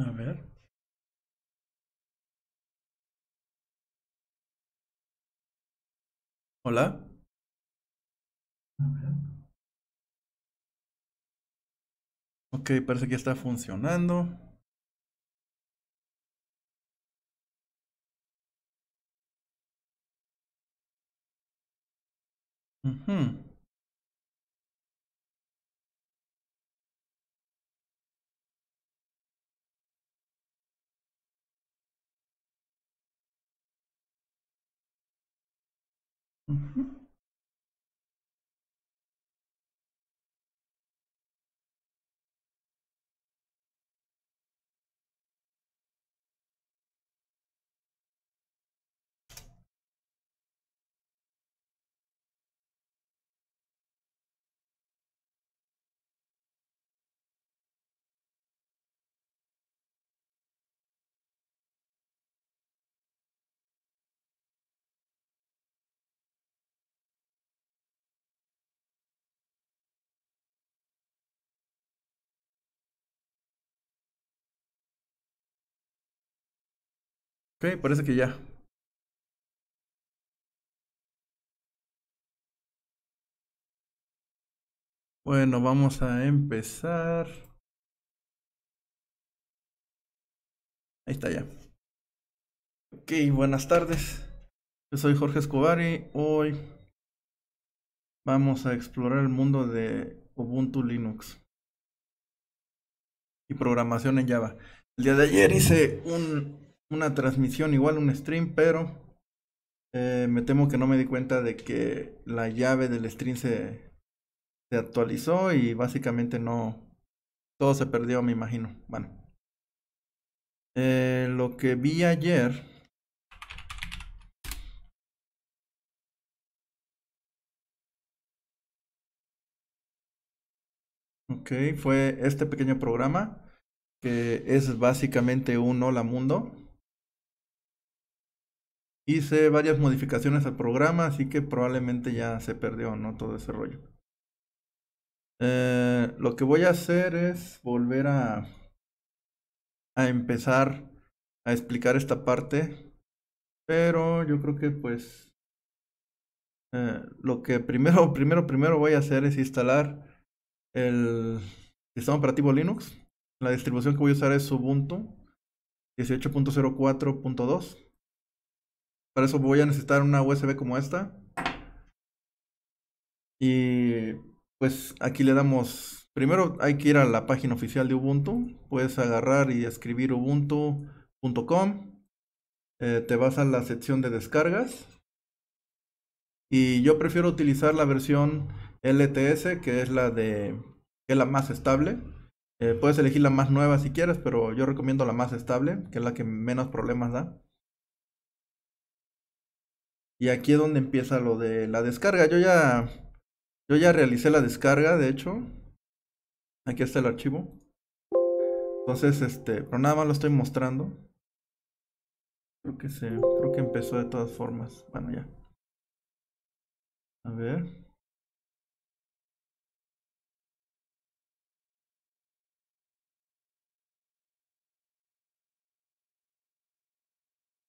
A ver. Hola. Ok, parece que está funcionando. Mm-hmm. Ok, parece que ya. Bueno, vamos a empezar. Ahí está ya. Ok, buenas tardes. Yo soy Jorge Escobar y hoy vamos a explorar el mundo de Ubuntu Linux y programación en Java. El día de ayer hice un una transmisión, igual un stream, pero eh, me temo que no me di cuenta de que la llave del stream se, actualizó y básicamente no... Todo se perdió, me imagino. Bueno. Eh, lo que vi ayer... Ok, fue este pequeño programa que es básicamente un hola mundo hice varias modificaciones al programa, así que probablemente ya se perdió, ¿no? Todo ese rollo. Eh, lo que voy a hacer es volver a, a empezar a explicar esta parte, pero yo creo que pues eh, lo que primero, primero, primero voy a hacer es instalar el sistema operativo Linux. La distribución que voy a usar es Ubuntu 18.04.2. Para eso voy a necesitar una USB como esta. Y pues aquí le damos, primero hay que ir a la página oficial de Ubuntu. Puedes agarrar y escribir ubuntu.com. Eh, te vas a la sección de descargas. Y yo prefiero utilizar la versión LTS, que es la de la más estable. Eh, puedes elegir la más nueva si quieres, pero yo recomiendo la más estable, que es la que menos problemas da. Y aquí es donde empieza lo de la descarga. Yo ya, yo ya realicé la descarga, de hecho. Aquí está el archivo. Entonces, este, pero nada más lo estoy mostrando. Creo que se, creo que empezó de todas formas. Bueno, ya. A ver.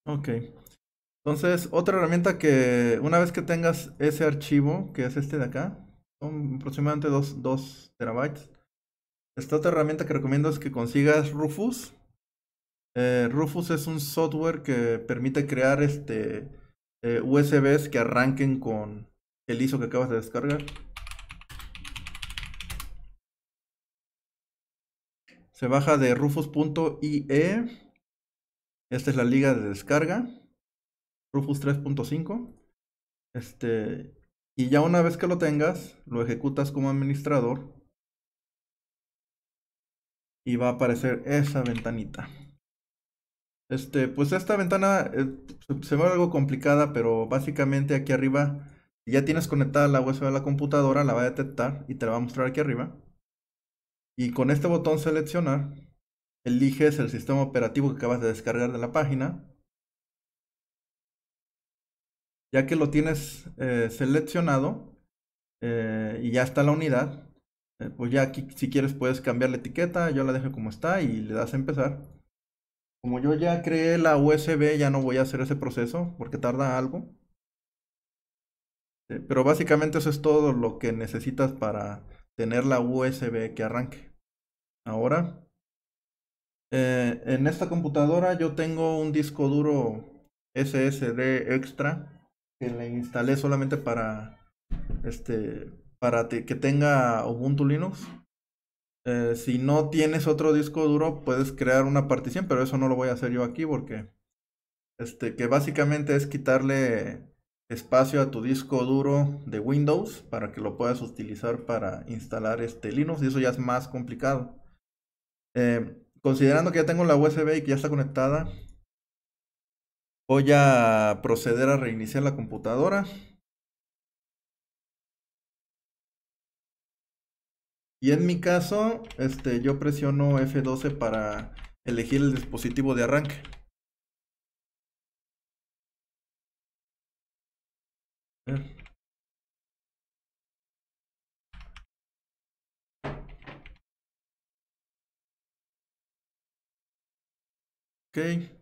Ok. Entonces, otra herramienta que una vez que tengas ese archivo, que es este de acá, son aproximadamente 2, terabytes. Esta otra herramienta que recomiendo es que consigas Rufus. Eh, rufus es un software que permite crear este eh, USBs que arranquen con el ISO que acabas de descargar. Se baja de rufus.ie. Esta es la liga de descarga. Rufus 3.5. Este, y ya una vez que lo tengas, lo ejecutas como administrador. Y va a aparecer esa ventanita. Este, pues esta ventana eh, se ve algo complicada, pero básicamente aquí arriba, si ya tienes conectada la USB a la computadora, la va a detectar y te la va a mostrar aquí arriba. Y con este botón seleccionar, eliges el sistema operativo que acabas de descargar de la página ya que lo tienes eh, seleccionado eh, y ya está la unidad, eh, pues ya aquí si quieres puedes cambiar la etiqueta, yo la dejo como está y le das a empezar. Como yo ya creé la USB, ya no voy a hacer ese proceso porque tarda algo. Pero básicamente eso es todo lo que necesitas para tener la USB que arranque. Ahora, en esta computadora yo tengo un disco duro SSD extra que la instalé solamente para este para que tenga Ubuntu Linux. Eh, si no tienes otro disco duro, puedes crear una partición, pero eso no lo voy a hacer yo aquí porque este que básicamente es quitarle espacio a tu disco duro de Windows para que lo puedas utilizar para instalar este Linux y eso ya es más complicado. Eh, considerando que ya tengo la USB y que ya está conectada, Voy a proceder a reiniciar la computadora. Y en mi caso, este, yo presiono F12 para elegir el dispositivo de arranque. Okay.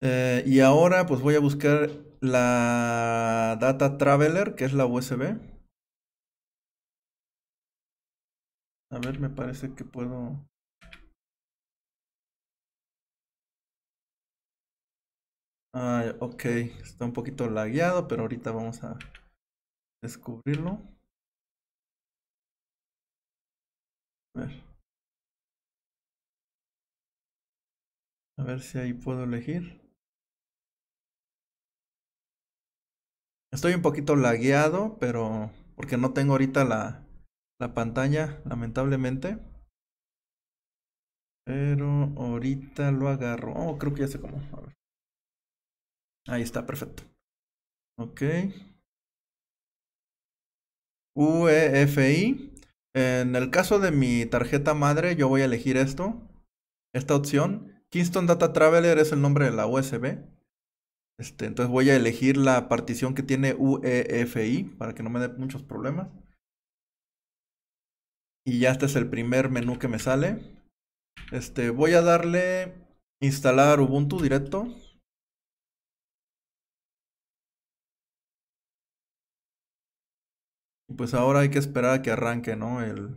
Eh, y ahora pues voy a buscar la Data Traveler, que es la USB. A ver, me parece que puedo... Ah, ok, está un poquito lagueado, pero ahorita vamos a descubrirlo. A ver. A ver si ahí puedo elegir. Estoy un poquito lagueado, pero porque no tengo ahorita la, pantalla, lamentablemente. Pero ahorita lo agarro. Oh, creo que ya sé cómo. A ver. Ahí está, perfecto. Ok. UEFI. En el caso de mi tarjeta madre, yo voy a elegir esto. Esta opción. Kingston Data Traveler es el nombre de la USB. Este, entonces voy a elegir la partición que tiene UEFI para que no me dé muchos problemas. Y ya este es el primer menú que me sale. Este, voy a darle instalar Ubuntu directo. Pues ahora hay que esperar a que arranque, ¿no? El,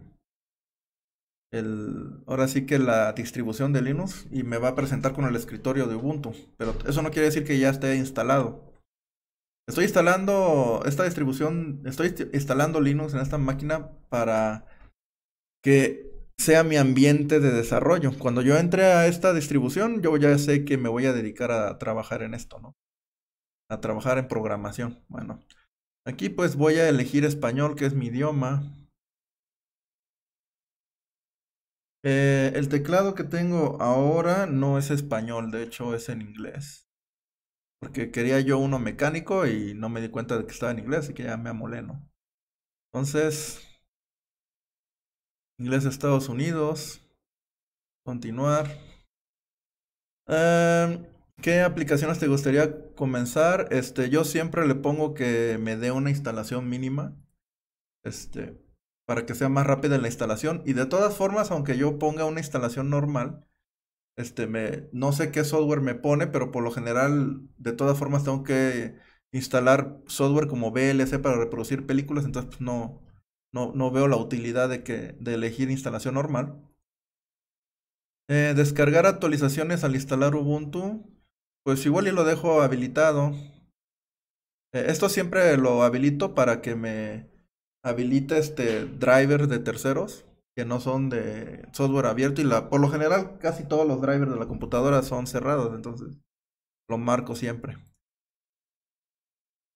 ahora sí que la distribución de Linux y me va a presentar con el escritorio de Ubuntu. Pero eso no quiere decir que ya esté instalado. Estoy instalando esta distribución, estoy instalando Linux en esta máquina para que sea mi ambiente de desarrollo. Cuando yo entre a esta distribución, yo ya sé que me voy a dedicar a trabajar en esto, ¿no? A trabajar en programación. Bueno, aquí pues voy a elegir español, que es mi idioma. Eh, el teclado que tengo ahora no es español, de hecho es en inglés. Porque quería yo uno mecánico y no me di cuenta de que estaba en inglés, así que ya me amoleno. Entonces, inglés Estados Unidos, continuar. Em, ¿Qué aplicaciones te gustaría comenzar? Este, yo siempre le pongo que me dé una instalación mínima. Este, para que sea más rápida la instalación. Y de todas formas, aunque yo ponga una instalación normal, este, me, no sé qué software me pone, pero por lo general, de todas formas, tengo que instalar software como VLC para reproducir películas, entonces pues, no, no, veo la utilidad de, que, de elegir instalación normal. Eh, descargar actualizaciones al instalar Ubuntu, pues igual y lo dejo habilitado. Eh, esto siempre lo habilito para que me habilita este driver de terceros que no son de software abierto y la por lo general casi todos los drivers de la computadora son cerrados, entonces lo marco siempre.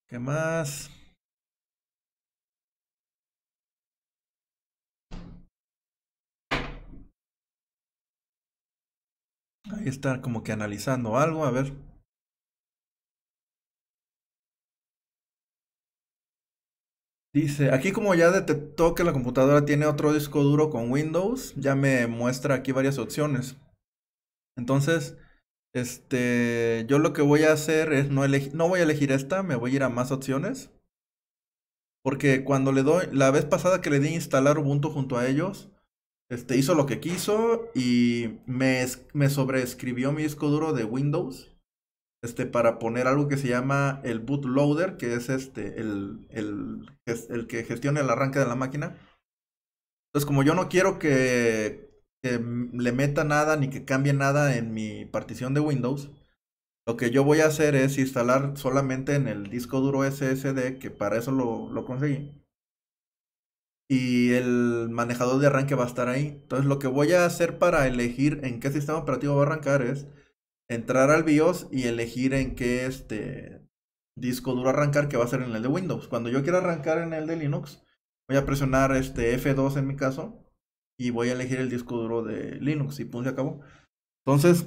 ¿Qué más? Ahí está como que analizando algo, a ver. Dice, aquí como ya detectó que la computadora tiene otro disco duro con Windows, ya me muestra aquí varias opciones. Entonces, este, yo lo que voy a hacer es no elegir, no voy a elegir esta, me voy a ir a más opciones. Porque cuando le doy, la vez pasada que le di instalar Ubuntu junto a ellos, este, hizo lo que quiso y me, me sobreescribió mi disco duro de Windows este, para poner algo que se llama el bootloader, que es este, el, que gestiona el arranque de la máquina. Entonces, como yo no quiero que, le meta nada ni que cambie nada en mi partición de Windows, lo que yo voy a hacer es instalar solamente en el disco duro SSD, que para eso lo, lo conseguí. Y el manejador de arranque va a estar ahí. Entonces, lo que voy a hacer para elegir en qué sistema operativo va a arrancar es entrar al BIOS y elegir en qué este disco duro arrancar, que va a ser en el de Windows. Cuando yo quiero arrancar en el de Linux, voy a presionar este F2 en mi caso y voy a elegir el disco duro de Linux y puse a cabo Entonces,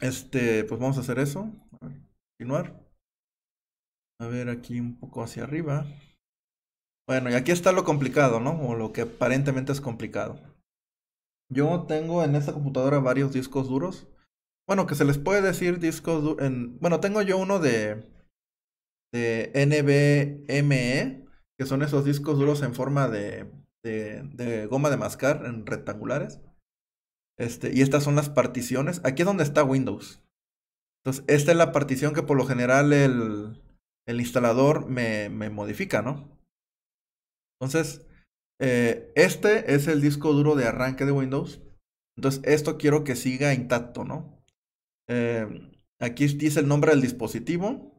este, pues vamos a hacer eso. continuar. A ver, aquí un poco hacia arriba. Bueno, y aquí está lo complicado, ¿no? O lo que aparentemente es complicado. Yo tengo en esta computadora varios discos duros. Bueno, que se les puede decir discos en... Bueno, tengo yo uno de, de e, que son esos discos duros en forma de, de, goma de mascar, en rectangulares. Este, y estas son las particiones. Aquí es donde está Windows. Entonces, esta es la partición que por lo general el, instalador me, modifica, ¿no? Entonces, eh, este es el disco duro de arranque de Windows. Entonces, esto quiero que siga intacto, ¿no? Em, aquí dice el nombre del dispositivo.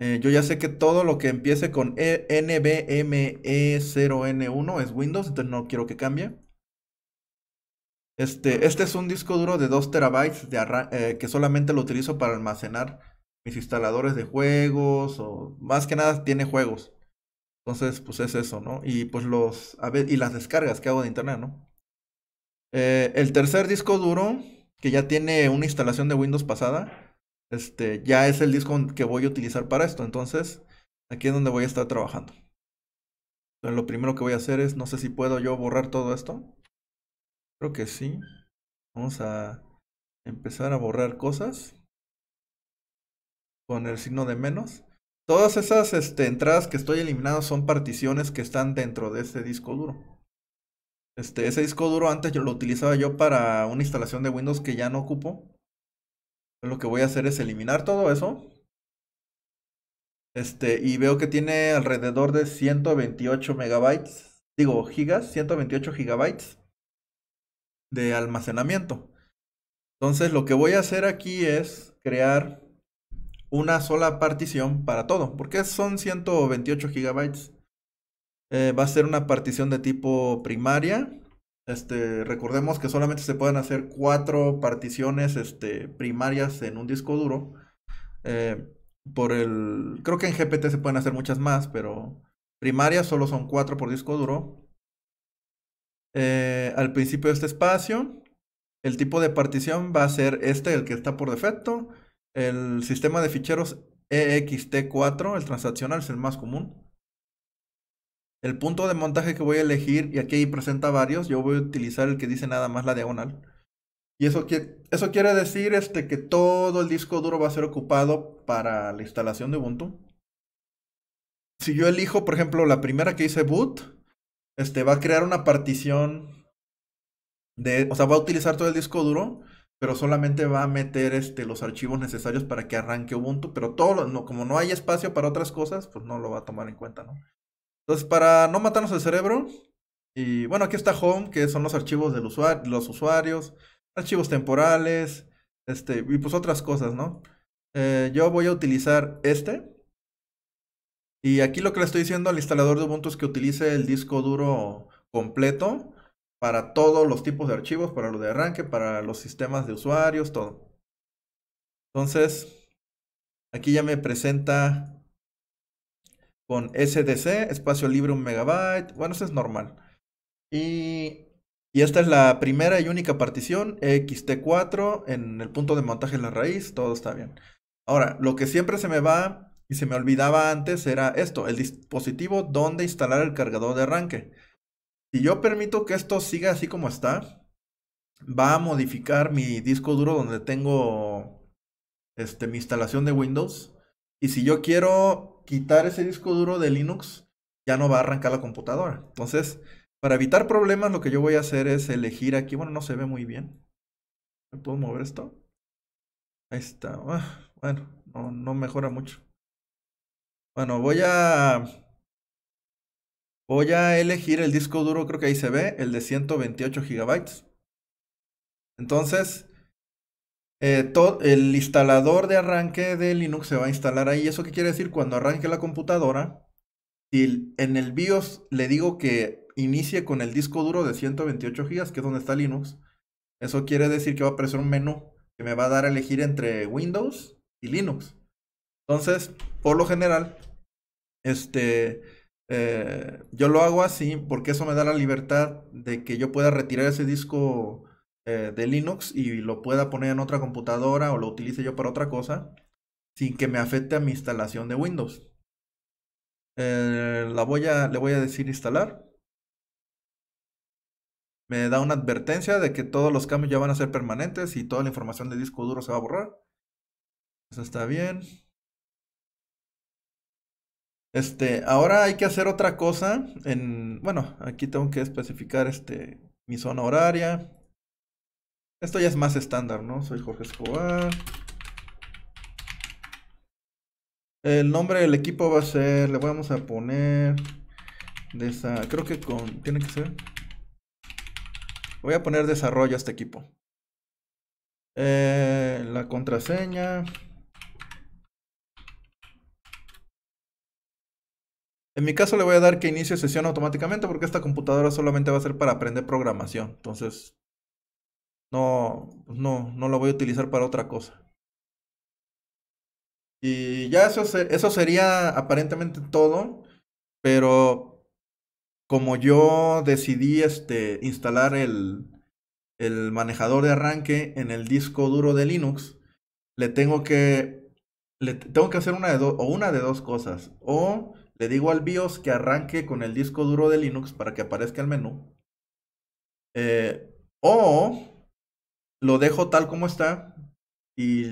Eh, yo ya sé que todo lo que empiece con e 0 n 1 e, es Windows, entonces no quiero que cambie. Este, este es un disco duro de 2 terabytes eh, que solamente lo utilizo para almacenar mis instaladores de juegos o más que nada tiene juegos. Entonces, pues es eso, ¿no? Y pues los y las descargas que hago de internet, ¿no? Eh, el tercer disco duro que ya tiene una instalación de Windows pasada, este, ya es el disco que voy a utilizar para esto. Entonces, aquí es donde voy a estar trabajando. lo primero que voy a hacer es, no sé si puedo yo borrar todo esto. Creo que sí. Vamos a empezar a borrar cosas. Con el signo de menos. Todas esas este, entradas que estoy eliminando son particiones que están dentro de este disco duro. Este, ese disco duro antes yo lo utilizaba yo para una instalación de Windows que ya no ocupo. Lo que voy a hacer es eliminar todo eso. Este, y veo que tiene alrededor de 128 megabytes, digo gigas, 128 gigabytes de almacenamiento. Entonces lo que voy a hacer aquí es crear una sola partición para todo, porque son 128 gigabytes. Eh, va a ser una partición de tipo primaria. Este, recordemos que solamente se pueden hacer cuatro particiones este, primarias en un disco duro. Eh, por el. Creo que en GPT se pueden hacer muchas más, pero primarias solo son cuatro por disco duro. Eh, al principio de este espacio, el tipo de partición va a ser este, el que está por defecto. El sistema de ficheros EXT4, el transaccional, es el más común. El punto de montaje que voy a elegir, y aquí presenta varios, yo voy a utilizar el que dice nada más la diagonal. Y eso, quiere, eso quiere decir este, que todo el disco duro va a ser ocupado para la instalación de Ubuntu. Si yo elijo, por ejemplo, la primera que dice boot, este, va a crear una partición de, o sea, va a utilizar todo el disco duro, pero solamente va a meter este, los archivos necesarios para que arranque Ubuntu, pero todo, no, como no hay espacio para otras cosas, pues no lo va a tomar en cuenta, ¿no? Entonces, para no matarnos el cerebro, y bueno, aquí está home, que son los archivos de los usuarios, archivos temporales, este, y pues otras cosas, ¿no? Eh, yo voy a utilizar este. Y aquí lo que le estoy diciendo al instalador de Ubuntu es que utilice el disco duro completo para todos los tipos de archivos, para lo de arranque, para los sistemas de usuarios, todo. Entonces, aquí ya me presenta con SDC, espacio libre un megabyte, bueno, eso es normal. Y, esta es la primera y única partición, XT4, en el punto de montaje en la raíz, todo está bien. Ahora, lo que siempre se me va y se me olvidaba antes era esto, el dispositivo donde instalar el cargador de arranque. Si yo permito que esto siga así como está, va a modificar mi disco duro donde tengo este, mi instalación de Windows y si yo quiero quitar ese disco duro de Linux, ya no va a arrancar la computadora. Entonces, para evitar problemas, lo que yo voy a hacer es elegir aquí. Bueno, no se ve muy bien. ¿Me puedo mover esto? Ahí está. Ah, bueno, no, no mejora mucho. Bueno, voy a... Voy a elegir el disco duro, creo que ahí se ve, el de 128 GB. Entonces, eh, el instalador de arranque de Linux se va a instalar ahí. ¿Eso qué quiere decir? Cuando arranque la computadora, si en el BIOS le digo que inicie con el disco duro de 128 GB, que es donde está Linux, eso quiere decir que va a aparecer un menú que me va a dar a elegir entre Windows y Linux. Entonces, por lo general, este, eh, yo lo hago así porque eso me da la libertad de que yo pueda retirar ese disco eh, de Linux y lo pueda poner en otra computadora o lo utilice yo para otra cosa sin que me afecte a mi instalación de Windows. Eh, la voy a, le voy a decir instalar. Me da una advertencia de que todos los cambios ya van a ser permanentes y toda la información de disco duro se va a borrar. Eso está bien. Este, ahora hay que hacer otra cosa en, bueno, aquí tengo que especificar este mi zona horaria, esto ya es más estándar, ¿no? Soy Jorge Escobar. El nombre del equipo va a ser, le vamos a poner de creo que con, tiene que ser. Voy a poner desarrollo a este equipo. Eh, la contraseña. En mi caso le voy a dar que inicie sesión automáticamente porque esta computadora solamente va a ser para aprender programación. Entonces no, pues no, no lo voy a utilizar para otra cosa. Y ya eso, eso sería aparentemente todo, pero como yo decidí este, instalar el, manejador de arranque en el disco duro de Linux, le tengo que, le tengo que hacer una de, o una de dos cosas. O le digo al BIOS que arranque con el disco duro de Linux para que aparezca el menú. Eh, o lo dejo tal como está y,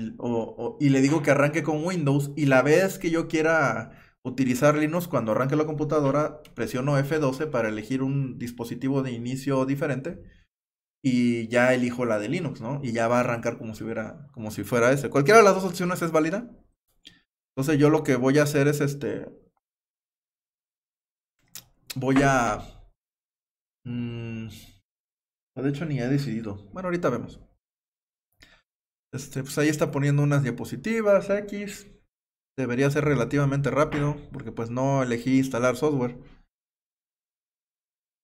le digo que arranque con Windows y la vez que yo quiera utilizar Linux cuando arranque la computadora, presiono F12 para elegir un dispositivo de inicio diferente y ya elijo la de Linux, ¿no? Y ya va a arrancar como si, como si fuera ese. Cualquiera de las dos opciones es válida. Entonces yo lo que voy a hacer es este... Voy a... Mm, de hecho ni he decidido. Bueno, ahorita vemos. Este, pues ahí está poniendo unas diapositivas X. Debería ser relativamente rápido, porque pues no elegí instalar software.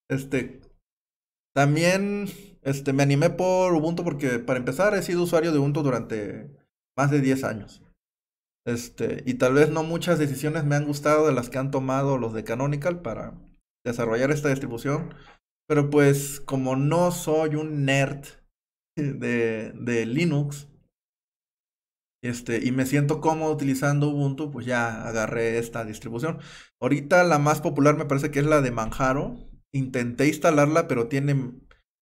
Este, también este, me animé por Ubuntu porque para empezar he sido usuario de Ubuntu durante más de 10 años. Este, y tal vez no muchas decisiones me han gustado de las que han tomado los de Canonical para desarrollar esta distribución. Pero pues como no soy un nerd de, de Linux, este, y me siento cómodo utilizando Ubuntu, pues ya agarré esta distribución. Ahorita la más popular me parece que es la de Manjaro. Intenté instalarla, pero tiene.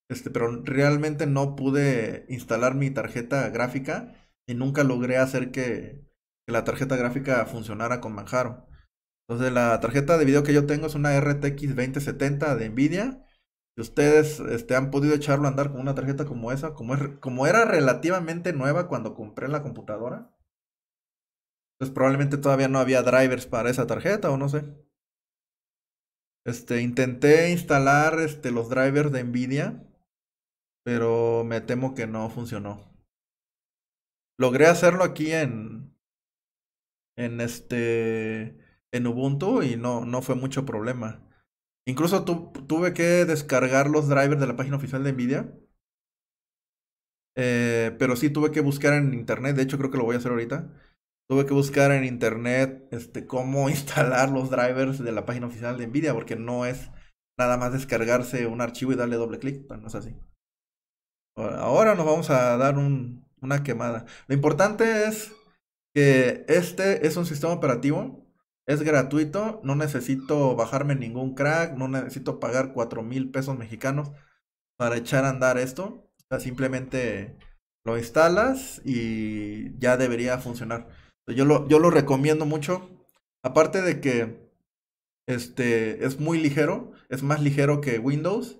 Este, pero realmente no pude instalar mi tarjeta gráfica. Y nunca logré hacer que, que la tarjeta gráfica funcionara con Manjaro. Entonces la tarjeta de video que yo tengo es una RTX 2070 de Nvidia ustedes este, han podido echarlo a andar con una tarjeta como esa, como, era relativamente nueva cuando compré la computadora. Pues probablemente todavía no había drivers para esa tarjeta o no sé. Este, intenté instalar este, los drivers de Nvidia, pero me temo que no funcionó. Logré hacerlo aquí en en este en Ubuntu y no no fue mucho problema. Incluso tuve que descargar los drivers de la página oficial de Nvidia. Eh, pero sí tuve que buscar en internet, de hecho creo que lo voy a hacer ahorita. Tuve que buscar en internet este, cómo instalar los drivers de la página oficial de Nvidia, porque no es nada más descargarse un archivo y darle doble clic, no es así. Ahora nos vamos a dar una quemada. Lo importante es que este es un sistema operativo es gratuito, no necesito bajarme ningún crack, no necesito pagar 4 mil pesos mexicanos para echar a andar esto. simplemente lo instalas y ya debería funcionar. Yo lo, recomiendo mucho. Aparte de que este, es muy ligero, es más ligero que Windows.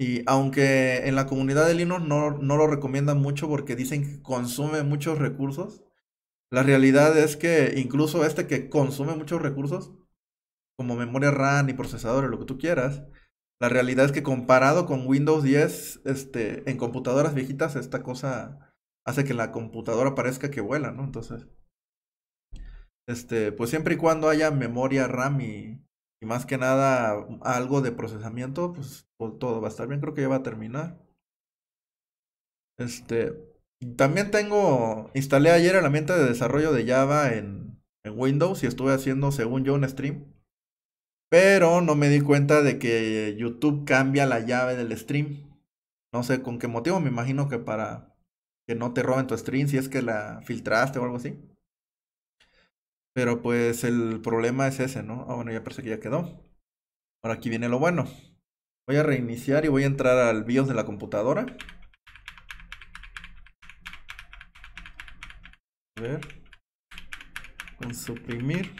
Y aunque en la comunidad de Linux no, no lo recomiendan mucho porque dicen que consume muchos recursos, la realidad es que incluso este que consume muchos recursos, como memoria RAM y procesadores, lo que tú quieras, la realidad es que comparado con Windows 10, este, en computadoras viejitas, esta cosa hace que la computadora parezca que vuela, ¿no? Entonces, este, pues siempre y cuando haya memoria RAM y, y más que nada algo de procesamiento, pues, pues todo va a estar bien, creo que ya va a terminar. Este, también tengo, instalé ayer herramienta de desarrollo de Java en, Windows y estuve haciendo, según yo, un stream. Pero no me di cuenta de que YouTube cambia la llave del stream. No sé con qué motivo, me imagino que para que no te roben tu stream si es que la filtraste o algo así. Pero pues el problema es ese, ¿no? Ah, bueno, ya parece que ya quedó. Ahora aquí viene lo bueno. Voy a reiniciar y voy a entrar al BIOS de la computadora. ver con suprimir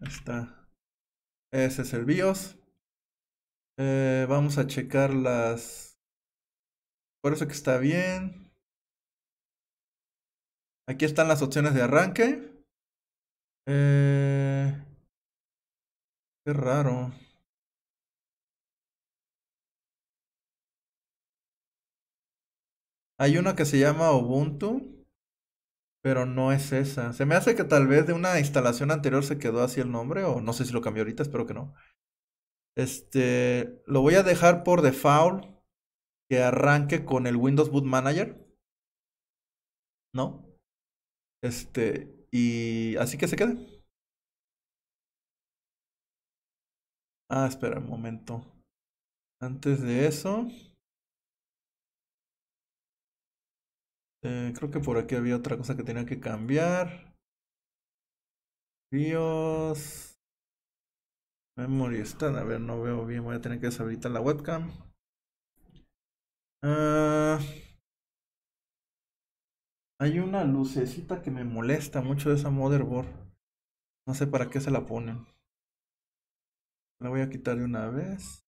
está ese es el BIOS eh, vamos a checar las por eso que está bien aquí están las opciones de arranque eh, qué raro Hay una que se llama Ubuntu, pero no es esa. Se me hace que tal vez de una instalación anterior se quedó así el nombre, o no sé si lo cambió ahorita, espero que no. Este, lo voy a dejar por default que arranque con el Windows Boot Manager. ¿No? Este, y así que se quede. Ah, espera un momento. Antes de eso. Eh, creo que por aquí había otra cosa que tenía que cambiar. BIOS. Memory están. A ver, no veo bien. Voy a tener que deshabilitar la webcam. Ah. hay una lucecita que me molesta mucho de esa motherboard. No sé para qué se la ponen. La voy a quitar de una vez.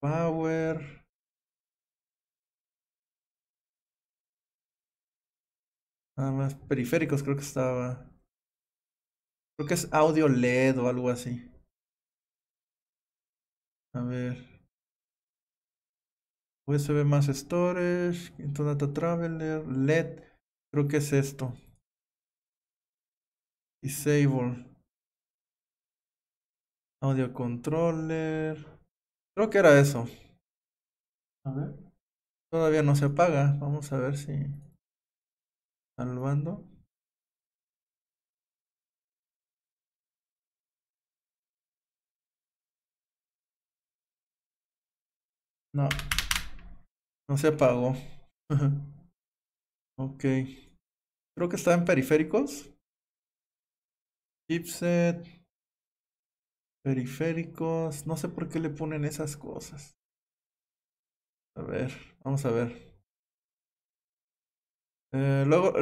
Power. Nada más periféricos, creo que estaba. Creo que es audio LED o algo así. A ver. USB más storage, Data Traveler, LED, creo que es esto. Disable. Audio controller. Creo que era eso. A ver. Todavía no se apaga. Vamos a ver si salvando No, no se apagó. ok. Creo que está en periféricos. Chipset. Periféricos. No sé por qué le ponen esas cosas. A ver, vamos a ver. Eh, luego,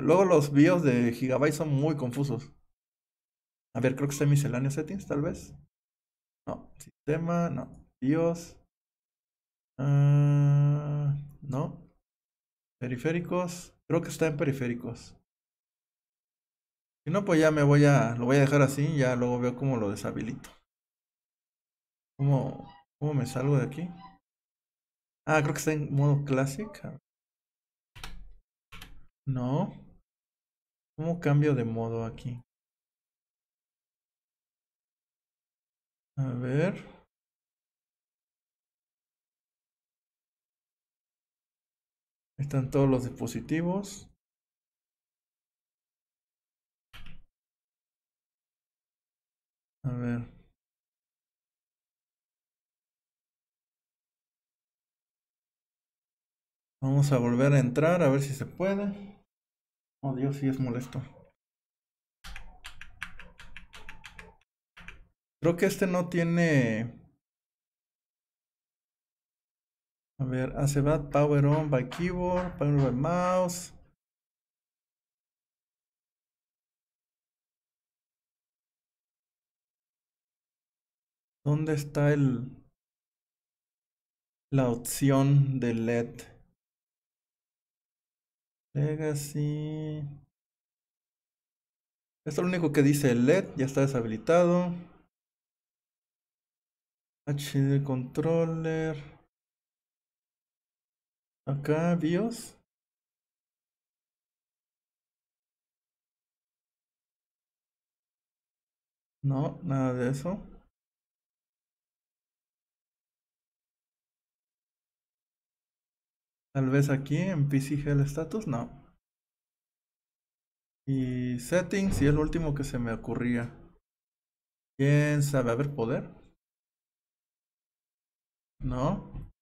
luego los bios de Gigabyte son muy confusos. A ver, creo que está en misceláneos settings, tal vez. No, sistema, no. BIOS. Ah, no. Periféricos. Creo que está en periféricos. Si no, pues ya me voy a. Lo voy a dejar así. Ya luego veo cómo lo deshabilito. ¿Cómo, cómo me salgo de aquí? Ah, creo que está en modo classic. No. ¿Cómo cambio de modo aquí? A ver. Están todos los dispositivos. A ver. Vamos a volver a entrar a ver si se puede. Oh, Dios, sí es molesto. Creo que este no tiene... A ver, hace bad power on by keyboard, power by mouse. ¿Dónde está el la opción de LED? Legacy. Esto es lo único que dice el LED, ya está deshabilitado. HD controller. Acá BIOS. No, nada de eso. Tal vez aquí en PC Hell Status, no. Y settings, y el último que se me ocurría. ¿Quién sabe? A ver, poder. ¿No?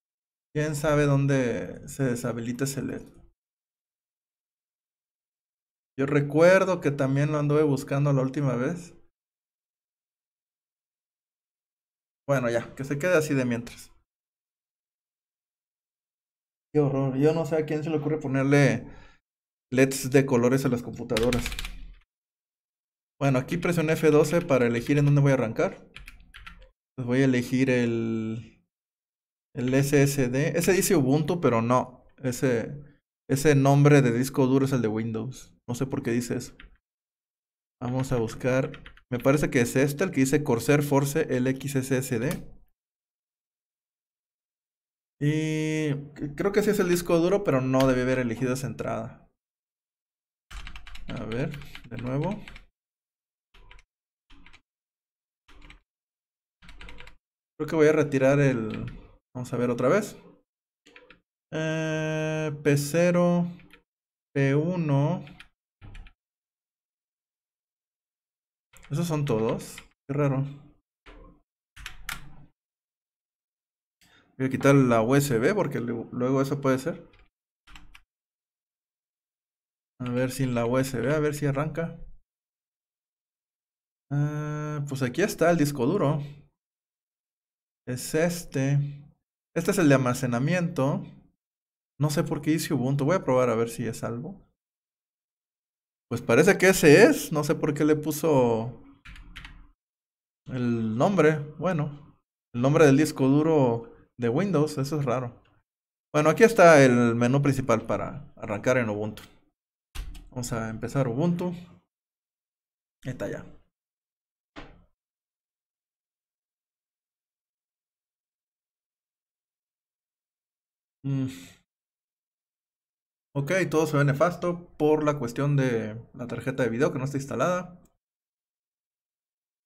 ¿Quién sabe dónde se deshabilita ese LED? Yo recuerdo que también lo anduve buscando la última vez. Bueno, ya, que se quede así de mientras. Qué horror. Yo no sé a quién se le ocurre ponerle LEDs de colores a las computadoras. Bueno, aquí presioné F12 para elegir en dónde voy a arrancar. Pues voy a elegir el, el SSD. Ese dice Ubuntu, pero no. Ese, ese nombre de disco duro es el de Windows. No sé por qué dice eso. Vamos a buscar. Me parece que es este, el que dice Corsair Force SSD y creo que sí es el disco duro, pero no debe haber elegido esa entrada. A ver, de nuevo. Creo que voy a retirar el... Vamos a ver otra vez. Eh, P0, P1. ¿Esos son todos? Qué raro. Voy a quitar la USB porque luego eso puede ser. A ver sin la USB, a ver si arranca. Ah, pues aquí está el disco duro. Es este. Este es el de almacenamiento. No sé por qué hice Ubuntu. Voy a probar a ver si es algo. Pues parece que ese es. No sé por qué le puso el nombre. Bueno, el nombre del disco duro de Windows, eso es raro. Bueno, aquí está el menú principal para arrancar en Ubuntu. Vamos a empezar Ubuntu. está ya. Mm. Ok, todo se ve nefasto por la cuestión de la tarjeta de video que no está instalada.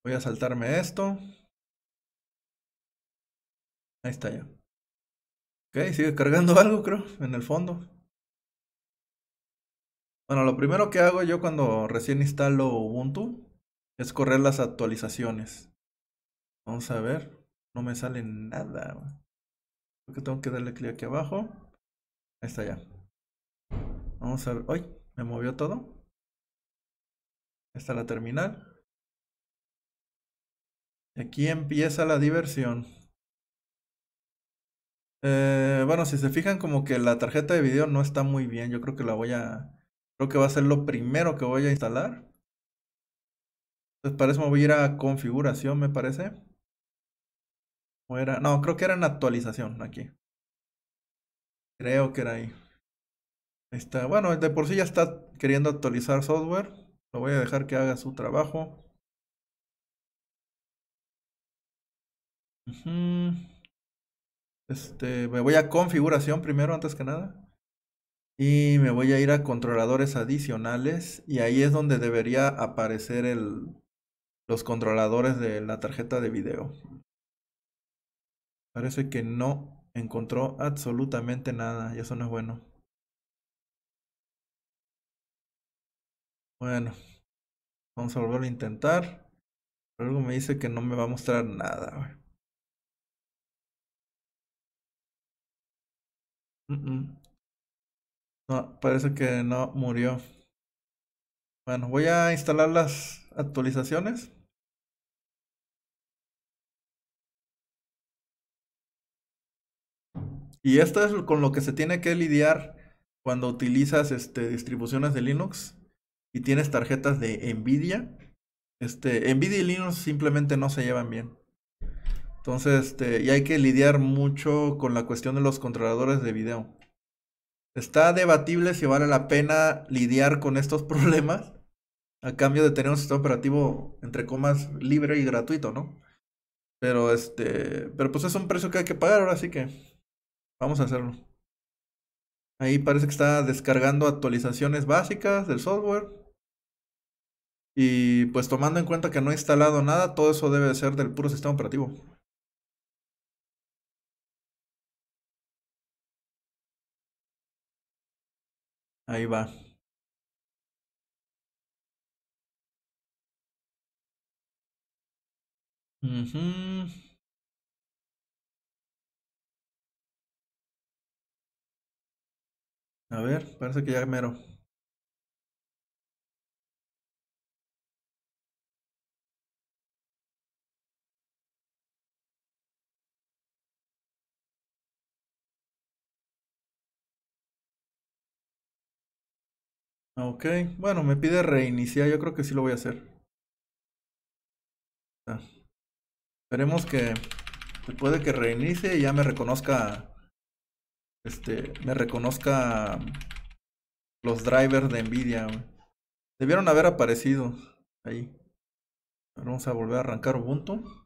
Voy a saltarme esto. Ahí está ya. Ok, sigue cargando algo, creo, en el fondo. Bueno, lo primero que hago yo cuando recién instalo Ubuntu es correr las actualizaciones. Vamos a ver. No me sale nada. Creo que tengo que darle clic aquí abajo. Ahí está ya. Vamos a ver. ¡Ay! Me movió todo. Ahí está la terminal. Y aquí empieza la diversión. Eh, bueno, si se fijan, como que la tarjeta de video no está muy bien. Yo creo que la voy a. Creo que va a ser lo primero que voy a instalar. Entonces, pues, parece eso me voy a ir a configuración, me parece. O era. No, creo que era en actualización aquí. Creo que era ahí. ahí está. Bueno, de por sí ya está queriendo actualizar software. Lo voy a dejar que haga su trabajo. Este, me voy a configuración primero, antes que nada. Y me voy a ir a controladores adicionales. Y ahí es donde debería aparecer el, los controladores de la tarjeta de video. Parece que no encontró absolutamente nada. Y eso no es bueno. Bueno. Vamos a volver a intentar. Pero algo me dice que no me va a mostrar nada. No, parece que no murió. Bueno, voy a instalar las actualizaciones. Y esto es con lo que se tiene que lidiar cuando utilizas este, distribuciones de Linux y tienes tarjetas de NVIDIA. Este, NVIDIA y Linux simplemente no se llevan bien. Entonces, este, y hay que lidiar mucho con la cuestión de los controladores de video. Está debatible si vale la pena lidiar con estos problemas a cambio de tener un sistema operativo, entre comas, libre y gratuito, ¿no? Pero este, pero pues es un precio que hay que pagar ahora, así que vamos a hacerlo. Ahí parece que está descargando actualizaciones básicas del software. Y pues tomando en cuenta que no he instalado nada, todo eso debe ser del puro sistema operativo. Ahí va. Mhm. A ver, parece que ya mero. Ok, bueno, me pide reiniciar, yo creo que sí lo voy a hacer. Esperemos que puede que reinicie ya me reconozca este me reconozca los drivers de Nvidia. Debieron haber aparecido ahí. Vamos a volver a arrancar Ubuntu.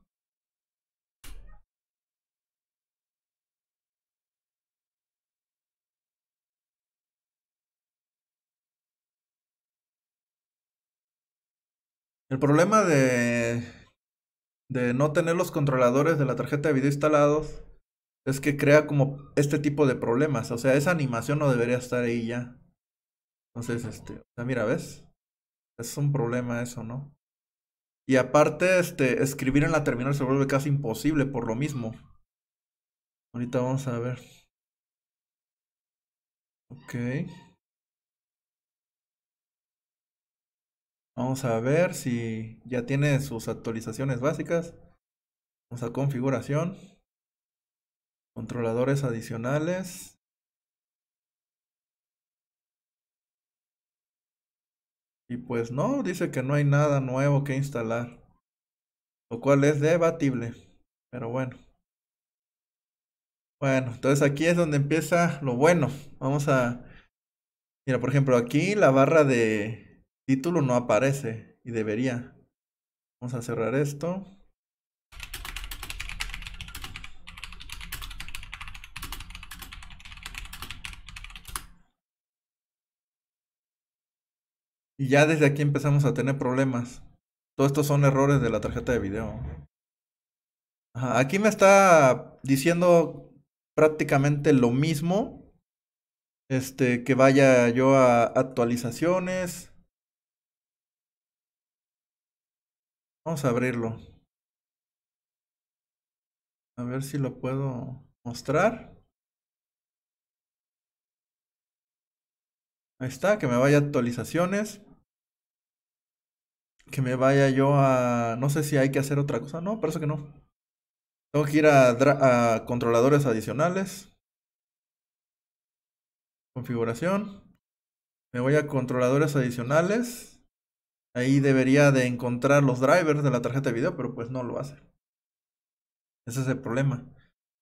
El problema de, de no tener los controladores de la tarjeta de video instalados es que crea como este tipo de problemas. O sea, esa animación no debería estar ahí ya. Entonces, este, o sea, mira, ¿ves? Es un problema eso, ¿no? Y aparte, este, escribir en la terminal se vuelve casi imposible por lo mismo. Ahorita vamos a ver. Ok. Vamos a ver si ya tiene sus actualizaciones básicas. Vamos a configuración. Controladores adicionales. Y pues no, dice que no hay nada nuevo que instalar. Lo cual es debatible. Pero bueno. Bueno, entonces aquí es donde empieza lo bueno. Vamos a... Mira, por ejemplo, aquí la barra de, título no aparece y debería. Vamos a cerrar esto. Y ya desde aquí empezamos a tener problemas. Todos estos son errores de la tarjeta de video. aquí me está diciendo prácticamente lo mismo. Este, que vaya yo a actualizaciones. Vamos a abrirlo. A ver si lo puedo mostrar. Ahí está, que me vaya a actualizaciones. Que me vaya yo a... No sé si hay que hacer otra cosa. No, parece que no. Tengo que ir a, a controladores adicionales. Configuración. Me voy a controladores adicionales. Ahí debería de encontrar los drivers de la tarjeta de video, pero pues no lo hace. Ese es el problema.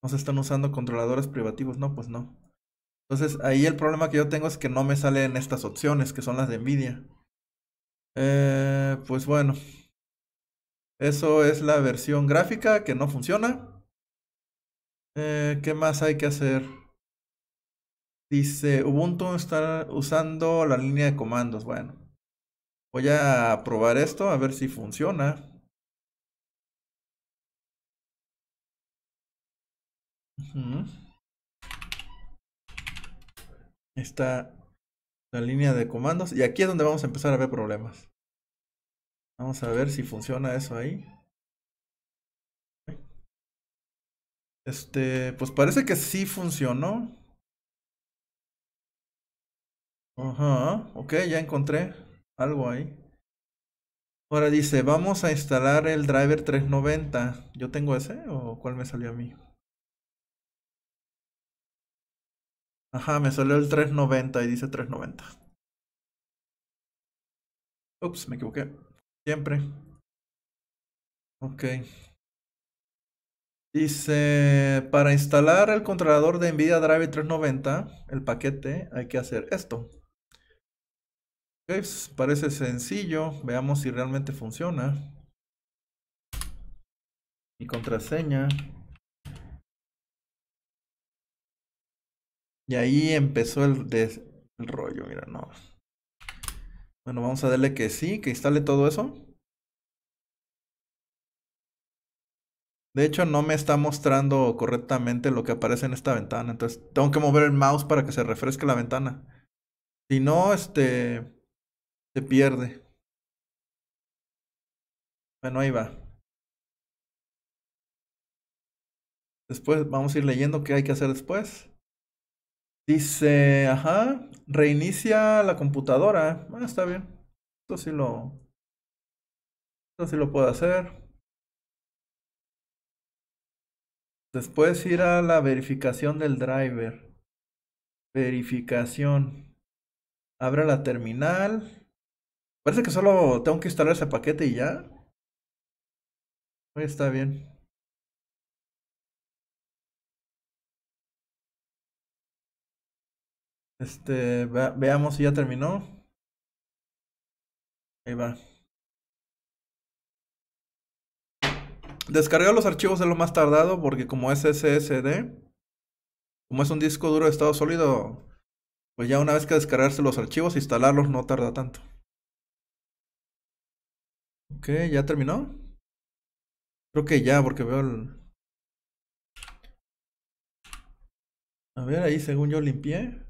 No se están usando controladores privativos, no, pues no. Entonces ahí el problema que yo tengo es que no me salen estas opciones, que son las de Nvidia. Eh, pues bueno. Eso es la versión gráfica que no funciona. Eh, ¿Qué más hay que hacer? Dice Ubuntu está usando la línea de comandos. Bueno. Voy a probar esto a ver si funciona. Está la línea de comandos. Y aquí es donde vamos a empezar a ver problemas. Vamos a ver si funciona eso ahí. Este, pues parece que sí funcionó. Ajá, ok, ya encontré algo ahí. Ahora dice, vamos a instalar el driver 390. ¿Yo tengo ese o cuál me salió a mí? Ajá, me salió el 390 y dice 390. Ups, me equivoqué. Siempre. Ok. Dice, para instalar el controlador de NVIDIA Driver 390, el paquete, hay que hacer esto. Pues, parece sencillo, veamos si realmente funciona. Mi contraseña. Y ahí empezó el, el rollo, mira, no. Bueno, vamos a darle que sí, que instale todo eso. De hecho, no me está mostrando correctamente lo que aparece en esta ventana. Entonces, tengo que mover el mouse para que se refresque la ventana. Si no, este pierde. Bueno, ahí va. Después vamos a ir leyendo qué hay que hacer después. Dice, ajá, reinicia la computadora. Ah, está bien. Esto sí lo... Esto lo puedo hacer. Después ir a la verificación del driver. Verificación. abre la terminal. Parece que solo tengo que instalar ese paquete y ya. Ahí está bien. Este, veamos si ya terminó. Ahí va. Descargar los archivos es lo más tardado porque como es SSD, como es un disco duro de estado sólido, pues ya una vez que descargarse los archivos, instalarlos no tarda tanto. Ok, ¿ya terminó? Creo que ya, porque veo el... A ver, ahí según yo limpié.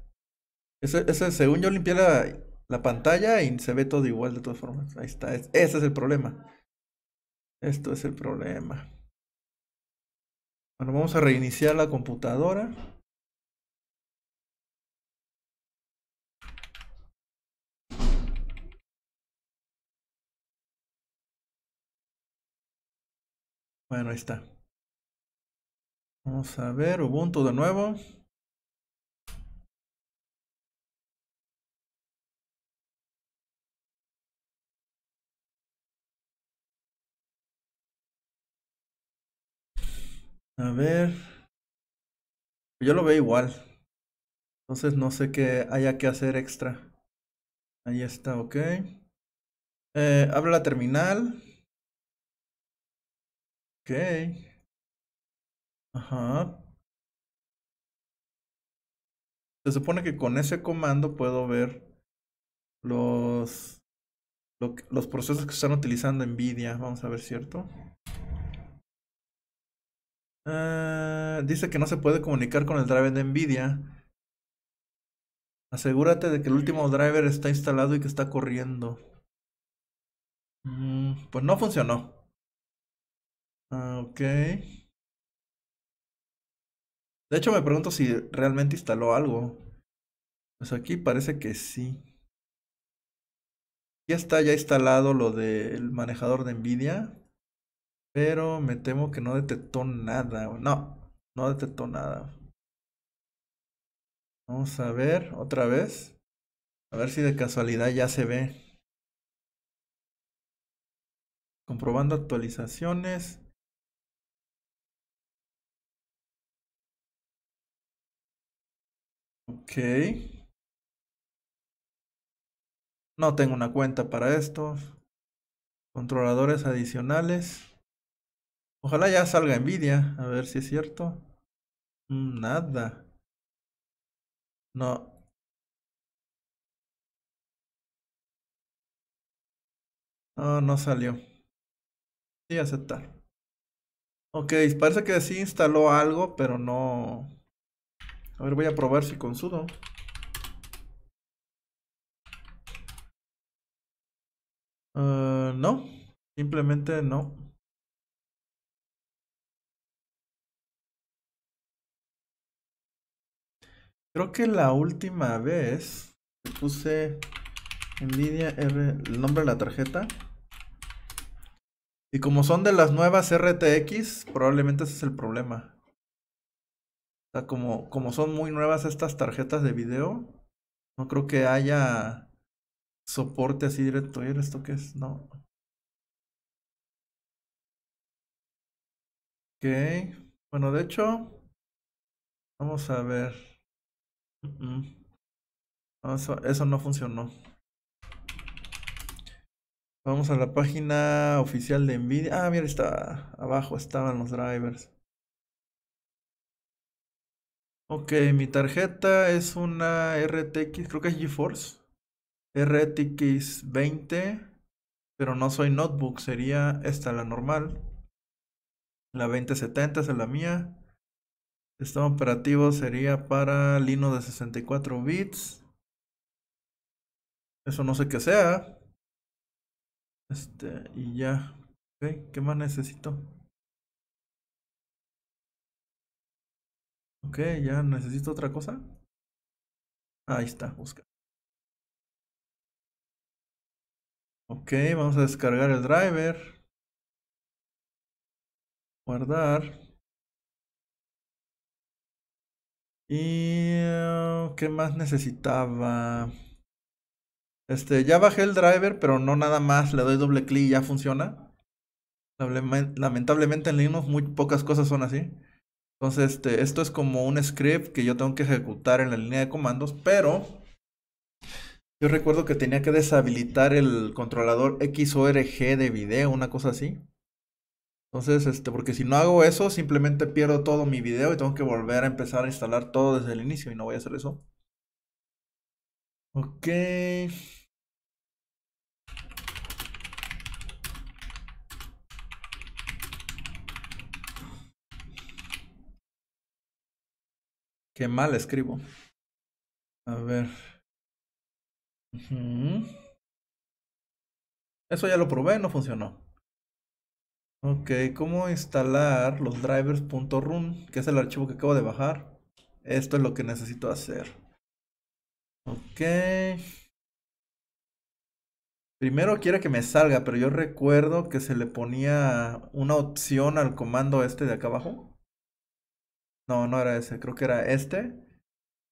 Ese, ese según yo limpié la, pantalla y se ve todo igual de todas formas. Ahí está, ese es el problema. Esto es el problema. Bueno, vamos a reiniciar la computadora. Bueno, ahí está. Vamos a ver Ubuntu de nuevo. A ver. Yo lo veo igual. Entonces no sé qué haya que hacer extra. Ahí está, ok. habla eh, la terminal. Ajá. Se supone que con ese comando puedo ver los, los procesos que están utilizando NVIDIA. Vamos a ver, ¿cierto? Ah, dice que no se puede comunicar con el driver de NVIDIA. Asegúrate de que el último driver está instalado y que está corriendo. Mm, pues no funcionó. Ah, ok. De hecho, me pregunto si realmente instaló algo. Pues aquí parece que sí. Ya está ya instalado lo del manejador de NVIDIA. Pero me temo que no detectó nada. No, no detectó nada. Vamos a ver otra vez. A ver si de casualidad ya se ve. Comprobando actualizaciones. Ok. No tengo una cuenta para esto. Controladores adicionales. Ojalá ya salga Nvidia. A ver si es cierto. Mm, nada. No. No, no salió. Sí, aceptar. Ok, parece que sí instaló algo, pero no... A ver, voy a probar si con sudo. Ah, no, simplemente no. Creo que la última vez puse NVIDIA R, el nombre de la tarjeta. Y como son de las nuevas RTX, probablemente ese es el problema. O como, como son muy nuevas estas tarjetas de video, no creo que haya soporte así directo. ¿Y esto qué es? No. Ok. Bueno, de hecho, vamos a ver. Eso, eso no funcionó. Vamos a la página oficial de Nvidia. Ah, mira, está abajo estaban los drivers. Ok, mi tarjeta es una RTX, creo que es GeForce. RTX 20, pero no soy notebook, sería esta la normal. La 2070 es la mía. este operativo sería para Linux de 64 bits. Eso no sé qué sea. Este, y ya. ¿qué más necesito? Ok, ya necesito otra cosa. Ahí está, busca. Ok, vamos a descargar el driver. Guardar. ¿Y eh, qué más necesitaba? Este, ya bajé el driver, pero no nada más. Le doy doble clic y ya funciona. Lamentablemente en Linux muy pocas cosas son así. Entonces, este, esto es como un script que yo tengo que ejecutar en la línea de comandos, pero yo recuerdo que tenía que deshabilitar el controlador XORG de video, una cosa así. Entonces, este, porque si no hago eso, simplemente pierdo todo mi video y tengo que volver a empezar a instalar todo desde el inicio y no voy a hacer eso. Ok. Que mal escribo. A ver. Eso ya lo probé, no funcionó. Ok, ¿cómo instalar los drivers.run? Que es el archivo que acabo de bajar. Esto es lo que necesito hacer. Ok. Primero quiere que me salga, pero yo recuerdo que se le ponía una opción al comando este de acá abajo. No, no era ese, creo que era este.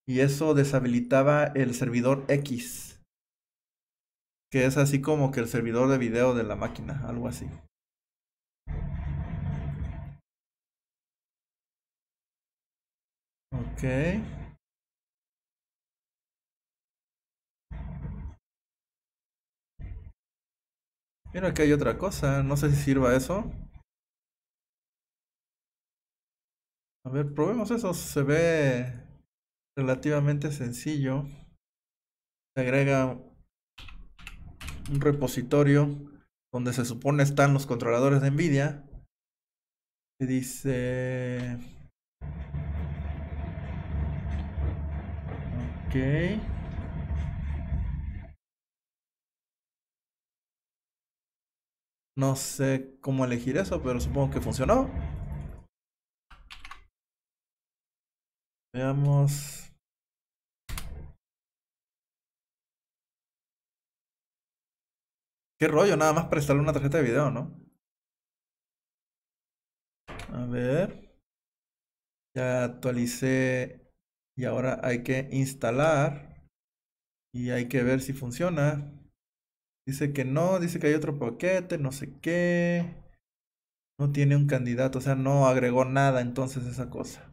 Y eso deshabilitaba el servidor X. Que es así como que el servidor de video de la máquina, algo así. Ok. Mira, aquí hay otra cosa, no sé si sirva eso. A ver, probemos eso. Se ve relativamente sencillo. Se agrega un repositorio donde se supone están los controladores de NVIDIA. Y dice... Ok. No sé cómo elegir eso, pero supongo que funcionó. Veamos. Qué rollo, nada más prestarle una tarjeta de video, ¿no? A ver. Ya actualicé y ahora hay que instalar y hay que ver si funciona. Dice que no, dice que hay otro paquete, no sé qué. No tiene un candidato, o sea, no agregó nada entonces esa cosa.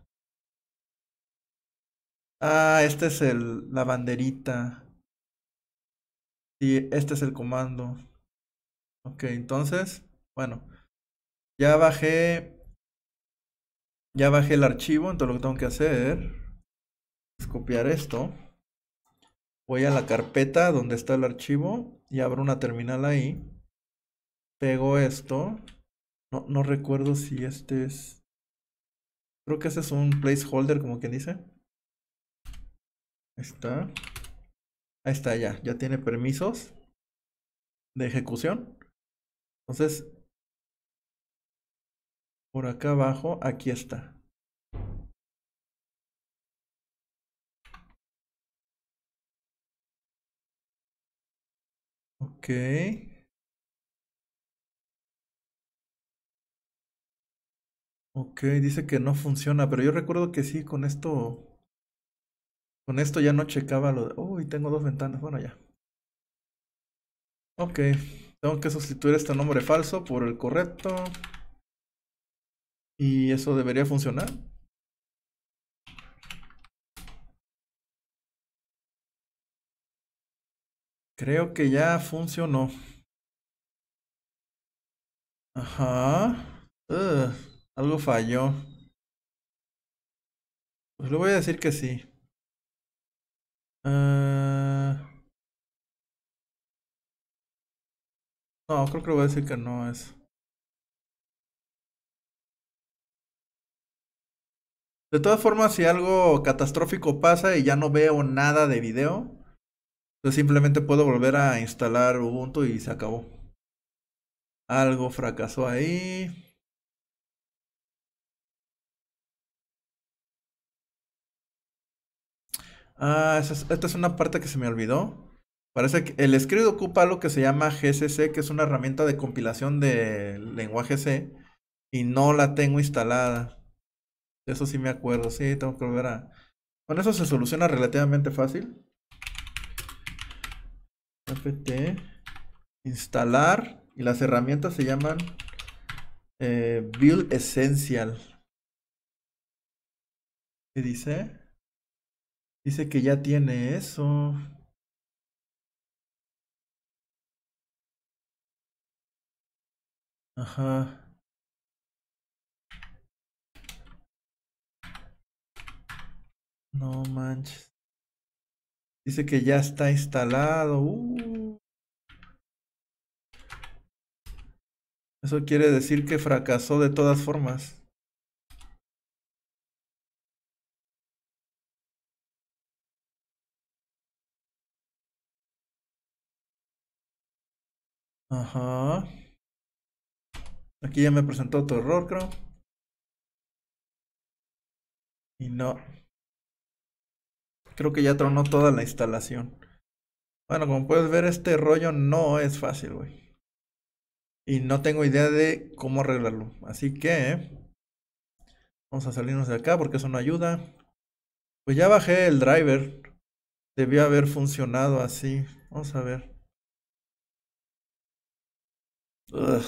Ah, este es el, la banderita. Y este es el comando. Ok, entonces, bueno, ya bajé, ya bajé el archivo, entonces lo que tengo que hacer es copiar esto. Voy a la carpeta donde está el archivo y abro una terminal ahí. Pego esto. No, recuerdo si este es... Creo que ese es un placeholder, como quien dice. Está. Ahí está, ya. Ya tiene permisos de ejecución. Entonces, por acá abajo, aquí está. Ok. Ok, dice que no funciona, pero yo recuerdo que sí, con esto con esto ya no checaba lo de... Uy, tengo dos ventanas. Bueno, ya. Ok. Tengo que sustituir este nombre falso por el correcto. Y eso debería funcionar. Creo que ya funcionó. Ajá. algo falló. Pues le voy a decir que sí. Ah, no, creo que voy a decir que no es. De todas formas, si algo catastrófico pasa y ya no veo nada de video, pues simplemente puedo volver a instalar Ubuntu y se acabó. Algo fracasó ahí. Ah, esta es una parte que se me olvidó. Parece que el script ocupa lo que se llama GCC, que es una herramienta de compilación de lenguaje C, y no la tengo instalada. Eso sí me acuerdo, sí, tengo que volver a... Con eso se soluciona relativamente fácil. FT instalar, y las herramientas se llaman eh, build essential. ¿Qué dice? Dice que ya tiene eso. Ajá. No manches. Dice que ya está instalado. Uh. Eso quiere decir que fracasó de todas formas. Ajá. Aquí ya me presentó otro error, creo. Y no. Creo que ya tronó toda la instalación. Bueno, como puedes ver, este rollo no es fácil, güey. Y no tengo idea de cómo arreglarlo. Así que... Vamos a salirnos de acá porque eso no ayuda. Pues ya bajé el driver. Debió haber funcionado así. Vamos a ver. Ok.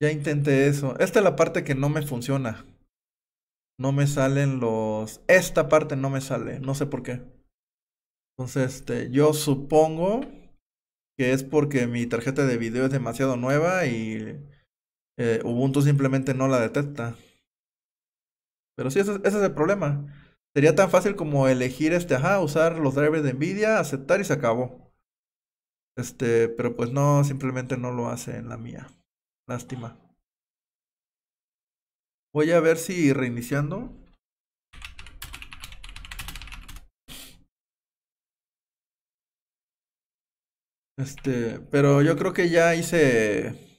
Ya intenté eso. Esta es la parte que no me funciona. No me salen los... Esta parte no me sale. No sé por qué. Entonces, este, yo supongo que es porque mi tarjeta de video es demasiado nueva y eh, Ubuntu simplemente no la detecta. Pero sí, ese, es el problema. Sería tan fácil como elegir este, ajá, usar los drivers de Nvidia, aceptar y se acabó. Este, pero pues no, simplemente no lo hace en la mía. Lástima. Voy a ver si reiniciando. Este, pero yo creo que ya hice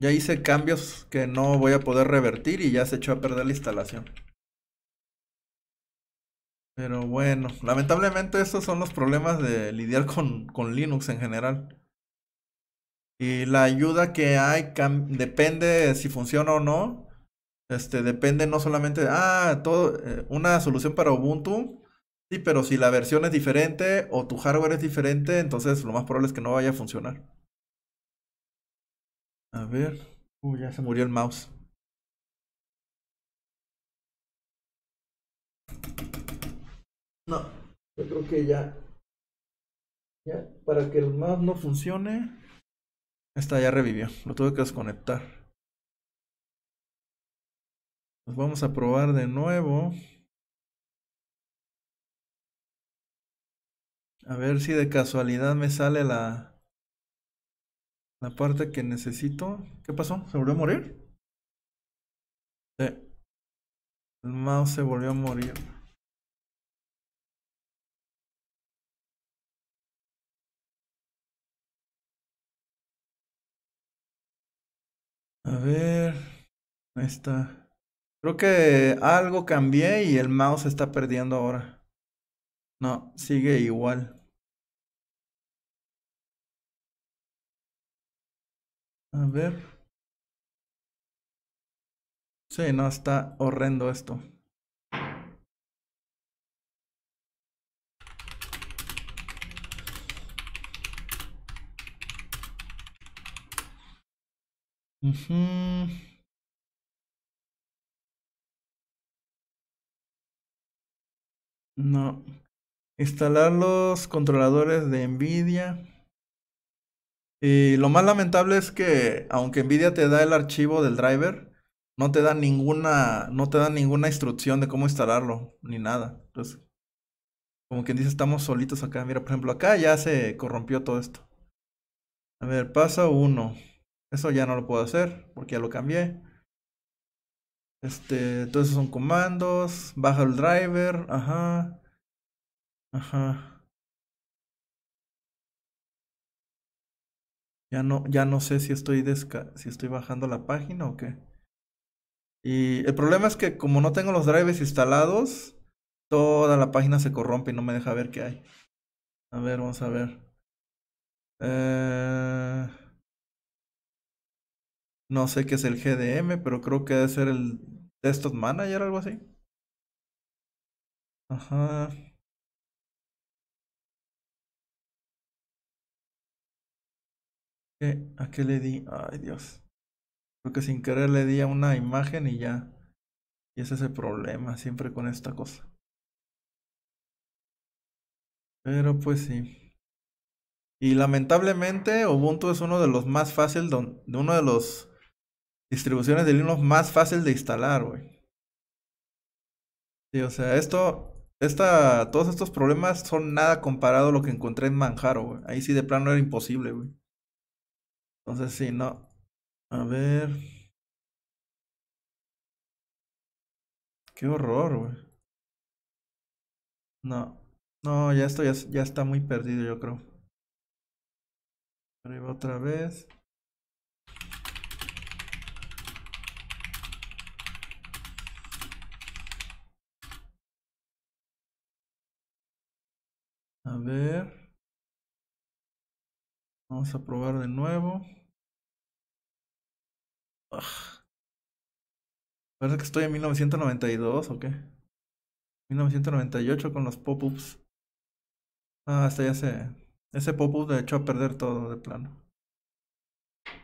ya hice cambios que no voy a poder revertir y ya se echó a perder la instalación. Pero bueno, lamentablemente esos son los problemas de lidiar con, Linux en general. Y la ayuda que hay depende si funciona o no. Este, depende no solamente de, ah, todo, eh, una solución para Ubuntu. Sí, pero si la versión es diferente o tu hardware es diferente, entonces lo más probable es que no vaya a funcionar. A ver. Uy, ya se murió el mouse. No, yo creo que ya. Ya, para que el mouse no funcione. Esta ya revivió. Lo tuve que desconectar. Nos vamos a probar de nuevo. A ver si de casualidad me sale la la parte que necesito. ¿Qué pasó? ¿Se volvió a morir? Sí. El mouse se volvió a morir. A ver. Ahí está. Creo que algo cambié y el mouse está perdiendo ahora. No, sigue igual. A ver. Sí, no, está horrendo esto. Uh No. Instalar los controladores de NVIDIA. Y lo más lamentable es que aunque Nvidia te da el archivo del driver, no te da ninguna, no te da ninguna instrucción de cómo instalarlo, ni nada. Entonces, como quien dice, estamos solitos acá. Mira, por ejemplo, acá ya se corrompió todo esto. A ver, paso uno Eso ya no lo puedo hacer porque ya lo cambié. Este, todos esos son comandos. Baja el driver. Ajá. Ajá. Ya no, sé si estoy, si estoy bajando la página o qué. Y el problema es que como no tengo los drivers instalados, toda la página se corrompe y no me deja ver qué hay. A ver, vamos a ver. Eh, no sé qué es el GDM, pero creo que debe ser el Desktop Manager, o algo así. Ajá. ¿A qué le di? Ay, Dios. Creo que sin querer le di a una imagen y ya. Y ese es el problema siempre con esta cosa. Pero pues sí. Y lamentablemente Ubuntu es uno de los más fácil, de, uno de los distribuciones de Linux más fácil de instalar, güey. Sí, o sea, esto, esta, todos estos problemas son nada comparado a lo que encontré en Manjaro, Ahí sí de plano era imposible, güey. Entonces, sí, no. A ver. Qué horror, güey. No. No, ya esto ya, ya está muy perdido, yo creo. Arriba otra vez. A ver. Vamos a probar de nuevo. Ah. Parece que estoy en 1992 o qué. 1998 con los pop-ups. Ah, hasta este ya se Ese pop-up de hecho a perder todo de plano.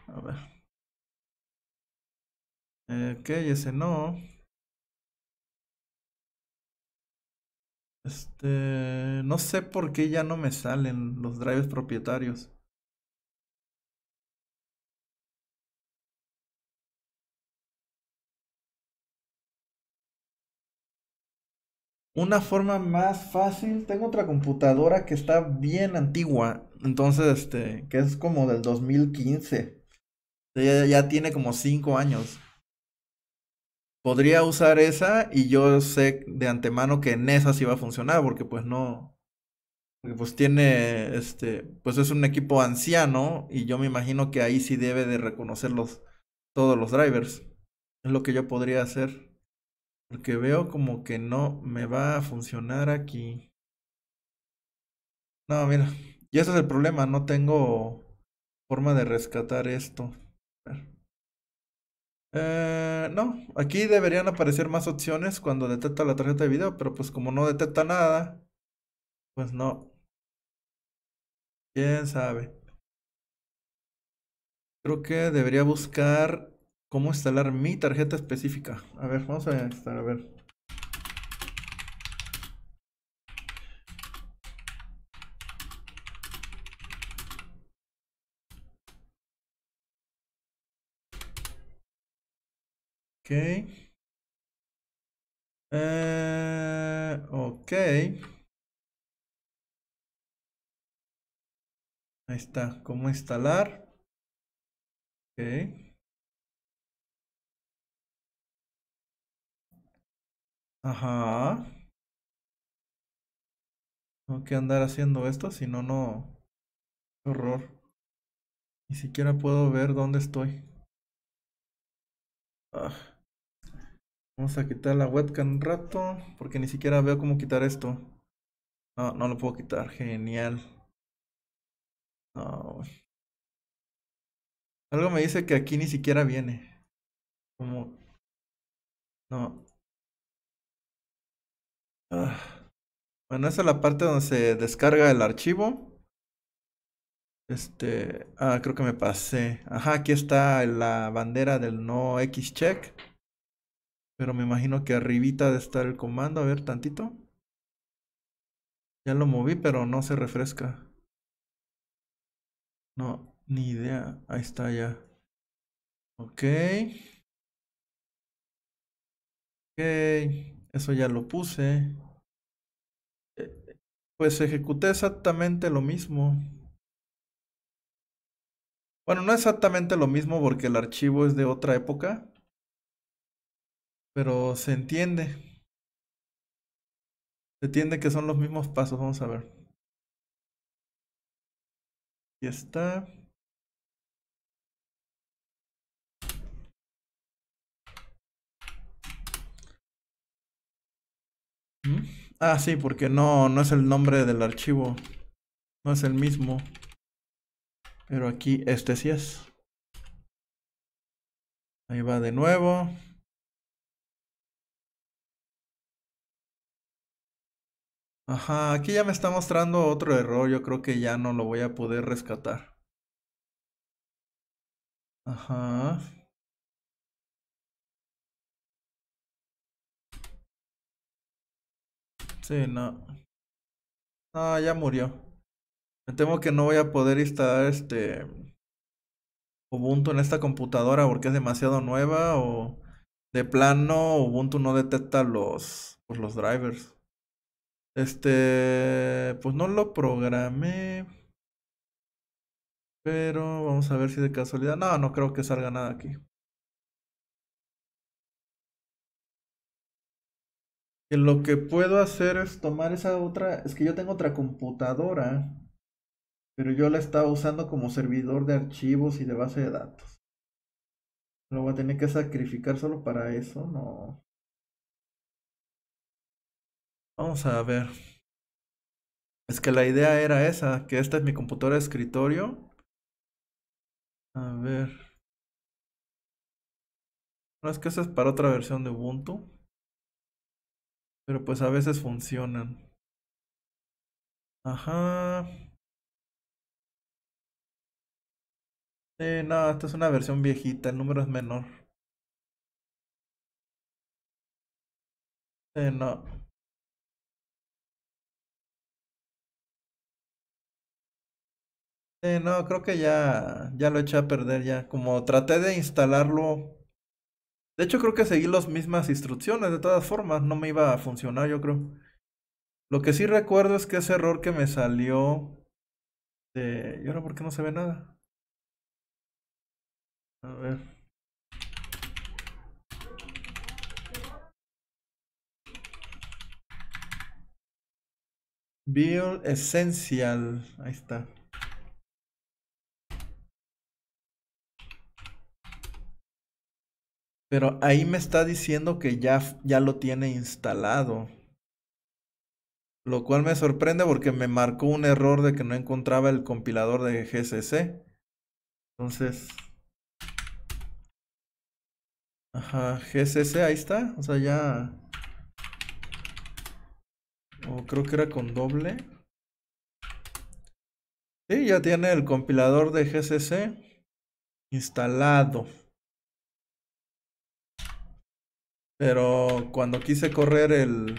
A ver. Eh, ok, ese no. Este. No sé por qué ya no me salen los drives propietarios. una forma más fácil, tengo otra computadora que está bien antigua, entonces, este, que es como del 2015. Ya, tiene como 5 años. Podría usar esa y yo sé de antemano que en esa sí va a funcionar, porque pues no, pues tiene, este, pues es un equipo anciano y yo me imagino que ahí sí debe de reconocer todos los drivers. Es lo que yo podría hacer. Porque veo como que no me va a funcionar aquí. No, mira. Y ese es el problema. No tengo forma de rescatar esto. Eh, no, aquí deberían aparecer más opciones cuando detecta la tarjeta de video, pero pues como no detecta nada, pues no. ¿Quién sabe? Creo que debería buscar cómo instalar mi tarjeta específica. A ver, vamos a instalar, a ver. Okay. Eh, ok. Ahí está, cómo instalar. Ok. Ajá. Tengo que andar haciendo esto, si no, no. horror. Ni siquiera puedo ver dónde estoy. Ah. Vamos a quitar la webcam un rato, porque ni siquiera veo cómo quitar esto. No, no lo puedo quitar. Genial. Algo me dice que aquí ni siquiera viene. Como... No. Ah. Bueno, esa es la parte donde se descarga el archivo. Este, ah, creo que me pasé. Ajá, aquí está la bandera del no X check. Pero me imagino que arribita de estar el comando, a ver tantito. Ya lo moví, pero no se refresca. No, ni idea. Ahí está ya. Ok. Ok. Eso ya lo puse. Eh, pues ejecuté exactamente lo mismo. Bueno, no exactamente lo mismo porque el archivo es de otra época. Pero se entiende. Se entiende que son los mismos pasos. Vamos a ver. Y está. Ah, sí, porque no, no es el nombre del archivo. No es el mismo. Pero aquí este sí es. Ahí va de nuevo. Ajá, aquí ya me está mostrando otro error. Yo creo que ya no lo voy a poder rescatar. Ajá. Sí, no. ah ya murió. Me temo que no voy a poder instalar este Ubuntu en esta computadora porque es demasiado nueva o de plano Ubuntu no detecta los pues, los drivers. Este, pues no lo programé. Pero vamos a ver si de casualidad. No, no creo que salga nada aquí. que lo que puedo hacer es tomar esa otra, es que yo tengo otra computadora, pero yo la estaba usando como servidor de archivos y de base de datos. Lo voy a tener que sacrificar solo para eso, no. Vamos a ver. Es que la idea era esa, que esta es mi computadora de escritorio. A ver. No es que esa es para otra versión de Ubuntu. Pero pues a veces funcionan. Ajá. Eh, no, esta es una versión viejita, el número es menor. no. Eh, no, creo que ya, ya lo eché a perder ya. Como traté de instalarlo de hecho, creo que seguí las mismas instrucciones, de todas formas, no me iba a funcionar, yo creo. Lo que sí recuerdo es que ese error que me salió de... ¿Y ahora por qué no se ve nada? A ver. Build Essential. Ahí está. Pero ahí me está diciendo que ya, ya lo tiene instalado. Lo cual me sorprende porque me marcó un error de que no encontraba el compilador de GCC. Entonces... Ajá, GCC, ahí está. O sea, ya... O creo que era con doble. Sí, ya tiene el compilador de GCC instalado. Pero cuando quise correr el...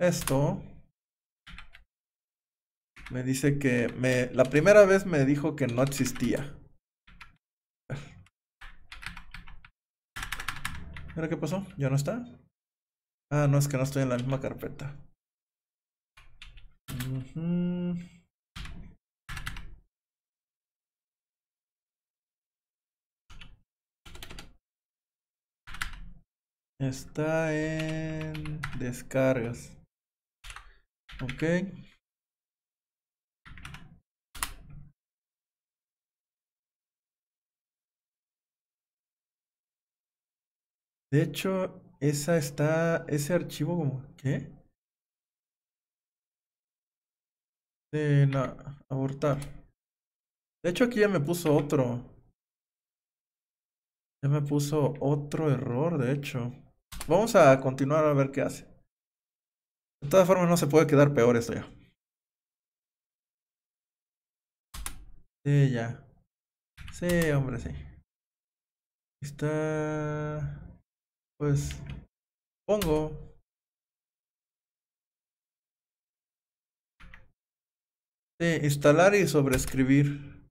Esto... Me dice que... Me, la primera vez me dijo que no existía. Mira qué pasó. ¿Ya no está? Ah, no, es que no estoy en la misma carpeta. Está en descargas. Ok. De hecho, esa está, ese archivo como, ¿qué? De la, abortar. De hecho, aquí ya me puso otro. Ya me puso otro error, de hecho. Vamos a continuar a ver qué hace. De todas formas, no se puede quedar peor esto ya. Sí, ya. Sí, hombre, sí. Está... Pues... Pongo... Sí, instalar y sobreescribir.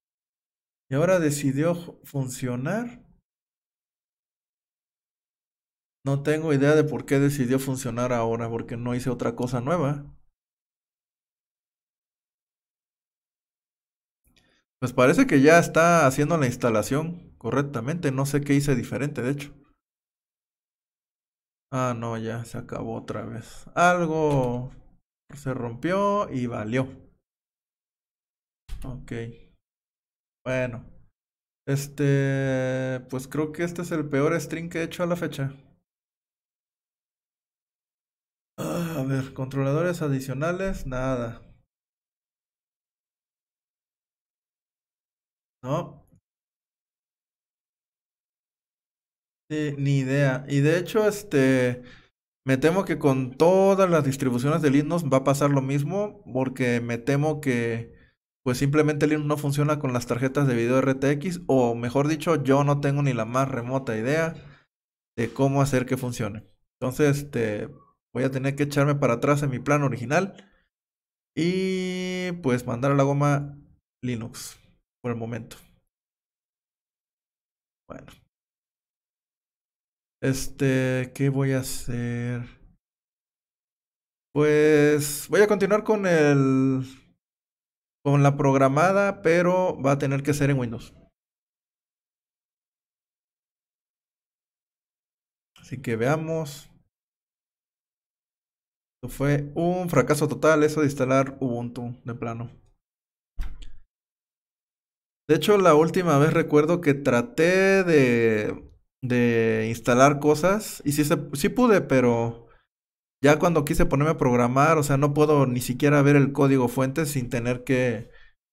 Y ahora decidió funcionar. No tengo idea de por qué decidió funcionar ahora, porque no hice otra cosa nueva. Pues parece que ya está haciendo la instalación correctamente. No sé qué hice diferente, de hecho. Ah, no, ya se acabó otra vez. Algo se rompió y valió. Ok. Bueno. Este, pues creo que este es el peor string que he hecho a la fecha. A ver, controladores adicionales, nada. No. Sí, ni idea. Y de hecho, este, me temo que con todas las distribuciones de Linux va a pasar lo mismo, porque me temo que, pues simplemente Linux no funciona con las tarjetas de video RTX, o mejor dicho, yo no tengo ni la más remota idea de cómo hacer que funcione. Entonces, este, Voy a tener que echarme para atrás en mi plan original. Y pues mandar a la goma Linux por el momento. Bueno. Este, ¿qué voy a hacer? Pues voy a continuar con el con la programada, pero va a tener que ser en Windows. Así que veamos. Fue un fracaso total eso de instalar Ubuntu de plano. De hecho, la última vez recuerdo que traté de, de instalar cosas y sí, pude, pero ya cuando quise ponerme a programar, o sea, no puedo ni siquiera ver el código fuente sin tener que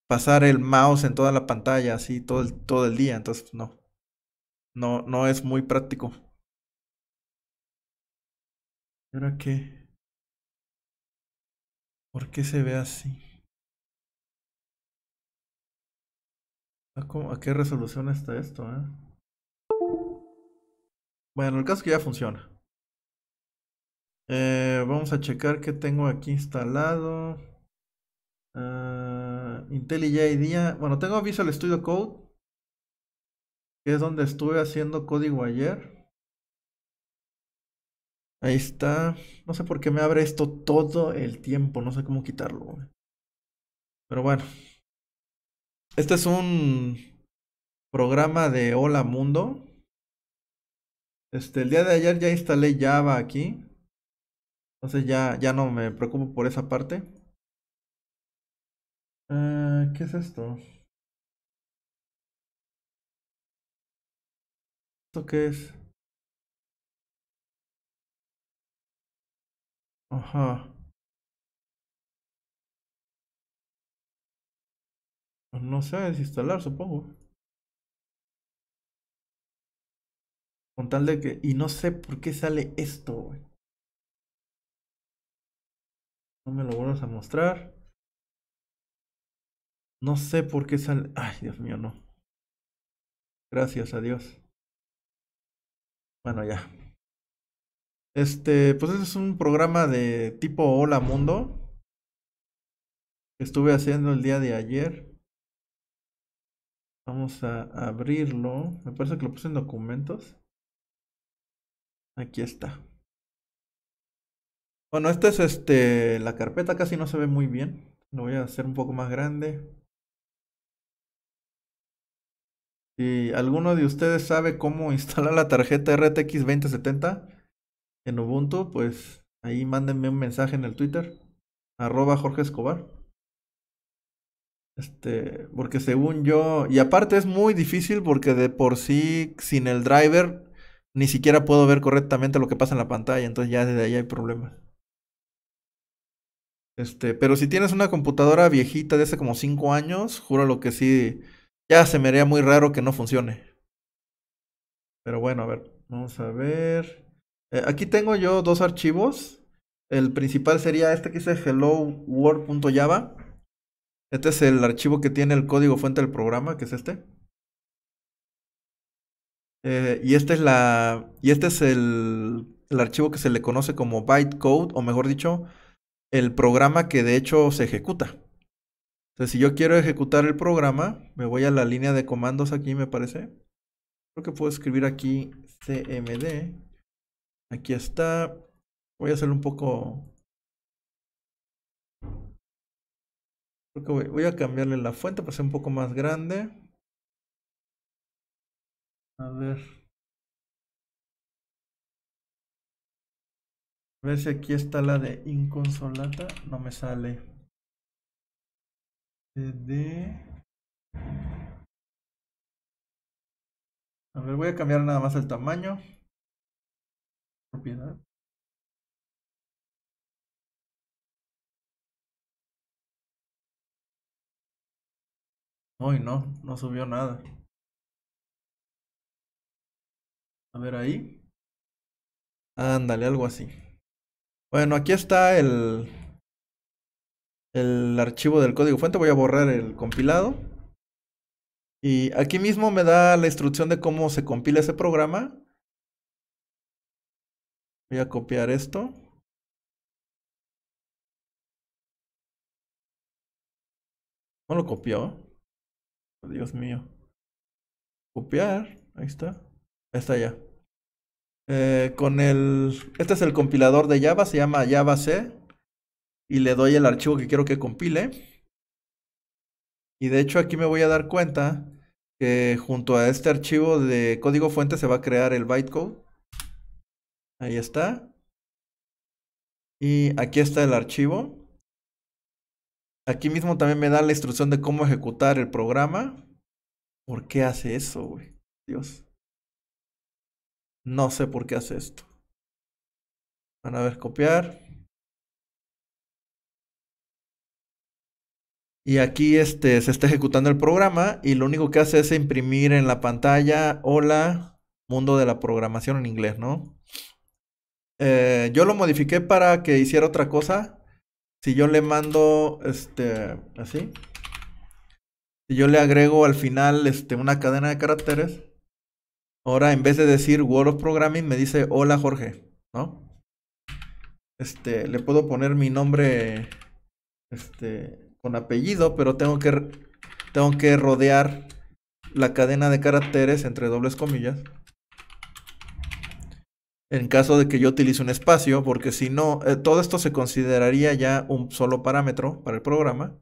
pasar el mouse en toda la pantalla, así todo el, todo el día, entonces no. No, no es muy práctico. Era qué? ¿Por qué se ve así? Ah, ¿A, qué resolución está esto, eh? Bueno, el caso es que ya funciona. Eh, vamos a checar qué tengo aquí instalado. Ah, IntelliJ IDEA. Bueno, tengo Visual Studio Code, que es donde estuve haciendo código ayer. Ahí está. No sé por qué me abre esto todo el tiempo. No sé cómo quitarlo. Pero bueno. Este es un programa de Hola Mundo. Este, el día de ayer ya instalé Java aquí. Entonces ya, ya no me preocupo por esa parte. Eh, qué es? Ajá. Pues no sé, desinstalar, supongo. Con tal de que... Y no sé por qué sale esto, No me lo vuelvas a mostrar. No sé por qué sale... Ay, Dios mío, no. Gracias a Dios. Bueno, ya. Este, pues es un programa de tipo Hola Mundo que estuve haciendo el día de ayer. Vamos a abrirlo. Me parece que lo puse en documentos. Aquí está. Bueno, esta es este la carpeta casi no se ve muy bien. Lo voy a hacer un poco más grande. Si alguno de ustedes sabe cómo instalar la tarjeta RTX 2070, en Ubuntu, pues ahí mándenme un mensaje en el Twitter, arroba Jorge Escobar. Este, porque según yo, y aparte es muy difícil porque de por sí, sin el driver, ni siquiera puedo ver correctamente lo que pasa en la pantalla, entonces ya desde ahí hay problemas. Este, pero si tienes una computadora viejita de hace como 5 años, juro lo que sí, ya se me haría muy raro que no funcione. Pero bueno, a ver, vamos a ver. Eh, aquí tengo yo dos archivos. El principal sería este que dice hello world.java. Este es el archivo que tiene el código fuente del programa, que es este. Eh, y este es la. Y este es el, el archivo que se le conoce como bytecode, o mejor dicho, el programa que de hecho se ejecuta. Entonces, si yo quiero ejecutar el programa, me voy a la línea de comandos aquí, me parece. Creo que puedo escribir aquí cmd Aquí está. Voy a hacer un poco... Creo voy, a cambiarle la fuente para ser un poco más grande. A ver. A ver si aquí está la de inconsolata. No me sale. A ver, voy a cambiar nada más el tamaño propiedad Hoy no, no subió nada. A ver ahí. Ándale, algo así. Bueno, aquí está el, el archivo del código fuente. Voy a borrar el compilado. Y aquí mismo me da la instrucción de cómo se compila ese programa. Voy a copiar esto. No lo copió. Oh, Dios mío. Copiar. Ahí está. Ahí está ya. Eh, con el. Este es el compilador de Java. Se llama Java C. Y le doy el archivo que quiero que compile. Y de hecho aquí me voy a dar cuenta que junto a este archivo de código fuente se va a crear el bytecode. Ahí está. Y aquí está el archivo. Aquí mismo también me da la instrucción de cómo ejecutar el programa. ¿Por qué hace eso, güey? Dios. No sé por qué hace esto. Van a ver, copiar. Y aquí este, se está ejecutando el programa y lo único que hace es imprimir en la pantalla hola, mundo de la programación en inglés, ¿no? Eh, yo lo modifiqué para que hiciera otra cosa. Si yo le mando, este, así. Si yo le agrego al final, este, una cadena de caracteres. Ahora, en vez de decir World of Programming, me dice Hola Jorge, ¿no? Este, le puedo poner mi nombre, este, con apellido, pero tengo que, tengo que rodear la cadena de caracteres entre dobles comillas en caso de que yo utilice un espacio, porque si no, eh, todo esto se consideraría ya un solo parámetro para el programa.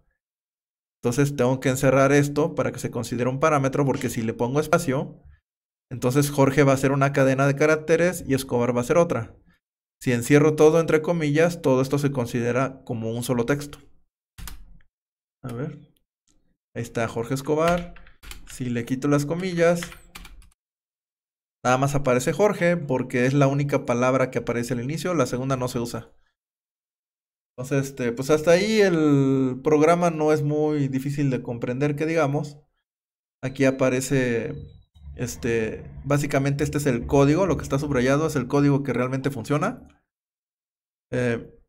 Entonces tengo que encerrar esto para que se considere un parámetro, porque si le pongo espacio, entonces Jorge va a ser una cadena de caracteres y Escobar va a ser otra. Si encierro todo entre comillas, todo esto se considera como un solo texto. A ver. Ahí está Jorge Escobar. Si le quito las comillas, Nada más aparece Jorge porque es la única palabra que aparece al inicio, la segunda no se usa. Entonces, este, pues hasta ahí el programa no es muy difícil de comprender, que digamos. Aquí aparece, este, básicamente este es el código, lo que está subrayado es el código que realmente funciona. Eh,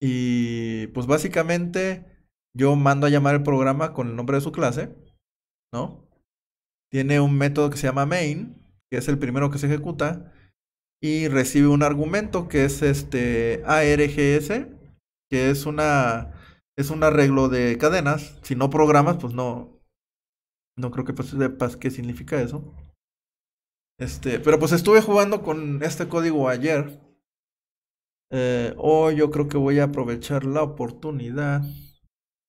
y pues básicamente yo mando a llamar el programa con el nombre de su clase, ¿no? Tiene un método que se llama main, que es el primero que se ejecuta, y recibe un argumento que es este ARGS, que es una es un arreglo de cadenas. Si no programas, pues no no creo que pues, sepas qué significa eso. Este, pero pues estuve jugando con este código ayer. Eh, hoy yo creo que voy a aprovechar la oportunidad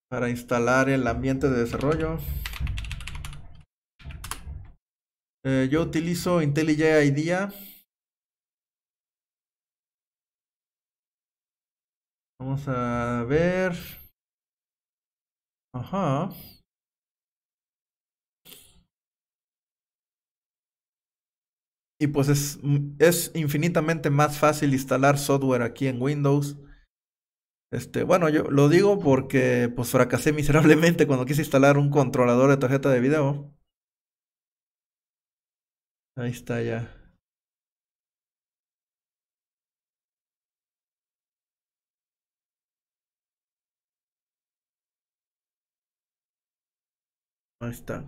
para instalar el ambiente de desarrollo. Eh, yo utilizo IntelliJ IDEA. Vamos a ver. Ajá. Y pues es, mm, es, infinitamente más fácil instalar software aquí en Windows. Este, bueno, yo lo digo porque pues fracasé miserablemente cuando quise instalar un controlador de tarjeta de video. Ahí está ya. Ahí está.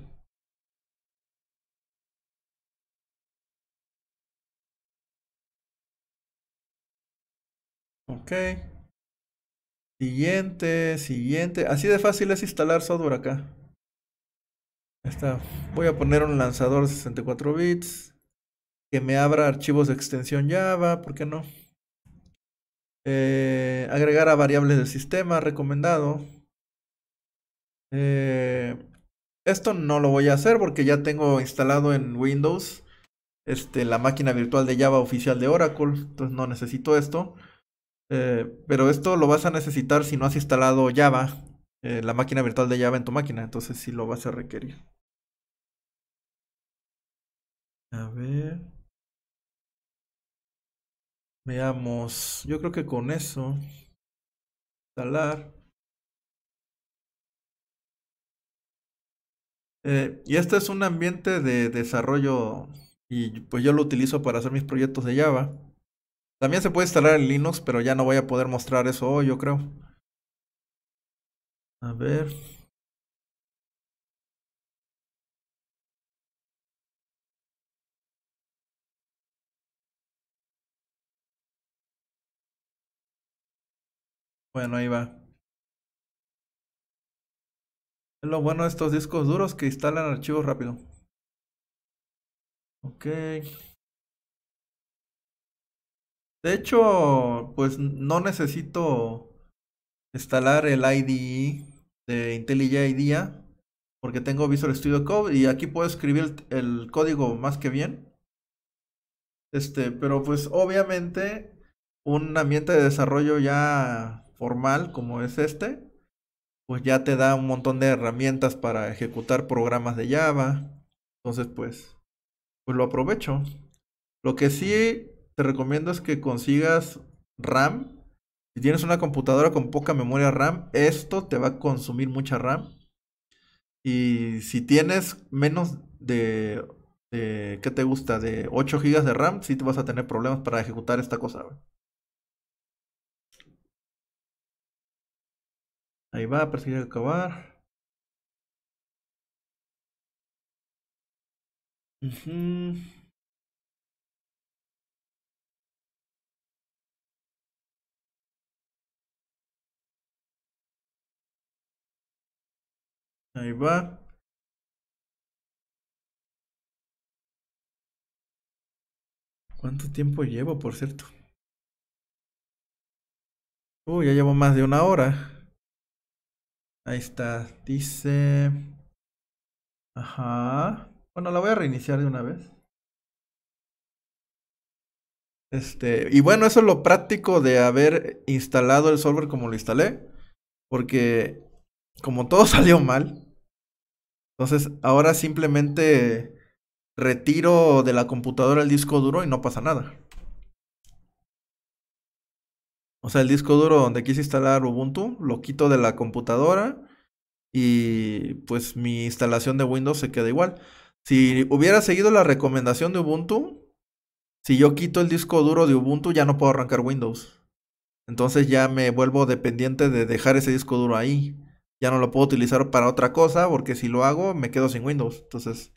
Ok. Siguiente, siguiente. Así de fácil es instalar software acá. Voy a poner un lanzador de 64 bits. Que me abra archivos de extensión Java, ¿por qué no? Eh, agregar a variables del sistema, recomendado. Eh, esto no lo voy a hacer porque ya tengo instalado en Windows este, la máquina virtual de Java oficial de Oracle, entonces no necesito esto. Eh, pero esto lo vas a necesitar si no has instalado Java, la máquina virtual de Java en tu máquina, entonces sí lo vas a requerir. A ver. Veamos. Yo creo que con eso. Instalar eh, y este es un ambiente de desarrollo y pues yo lo utilizo para hacer mis proyectos de Java. También se puede instalar en Linux, pero ya no voy a poder mostrar eso hoy, yo creo. A ver. Bueno, ahí va. Es lo bueno de estos discos duros que instalan archivos rápido. Ok. De hecho, pues no necesito instalar el IDE de IntelliJ IDEA porque tengo Visual Studio Code y aquí puedo escribir el, el, código más que bien. Este, pero pues obviamente un ambiente de desarrollo ya formal como es este, pues ya te da un montón de herramientas para ejecutar programas de Java. Entonces, pues, pues lo aprovecho. Lo que sí te recomiendo es que consigas RAM. Si tienes una computadora con poca memoria RAM, esto te va a consumir mucha RAM. Y si tienes menos de, que te gusta? De 8 GB de RAM, si te vas a tener problemas para ejecutar esta cosa. Ahí va, perseguir acabar. Ahí va. ¿Cuánto tiempo llevo, por cierto? Uy, ya llevo más de una hora. Ahí está, dice... Ajá. Bueno, la voy a reiniciar de una vez. Este, y bueno, eso es lo práctico de haber instalado el solver como lo instalé. Porque como todo salió mal, entonces ahora simplemente retiro de la computadora el disco duro y no pasa nada. O sea, el disco duro donde quise instalar Ubuntu, lo quito de la computadora y pues mi instalación de Windows se queda igual. Si hubiera seguido la recomendación de Ubuntu, si yo quito el disco duro de Ubuntu ya no puedo arrancar Windows. Entonces ya me vuelvo dependiente de dejar ese disco duro ahí. Ya no lo puedo utilizar para otra cosa porque si lo hago me quedo sin Windows. Entonces,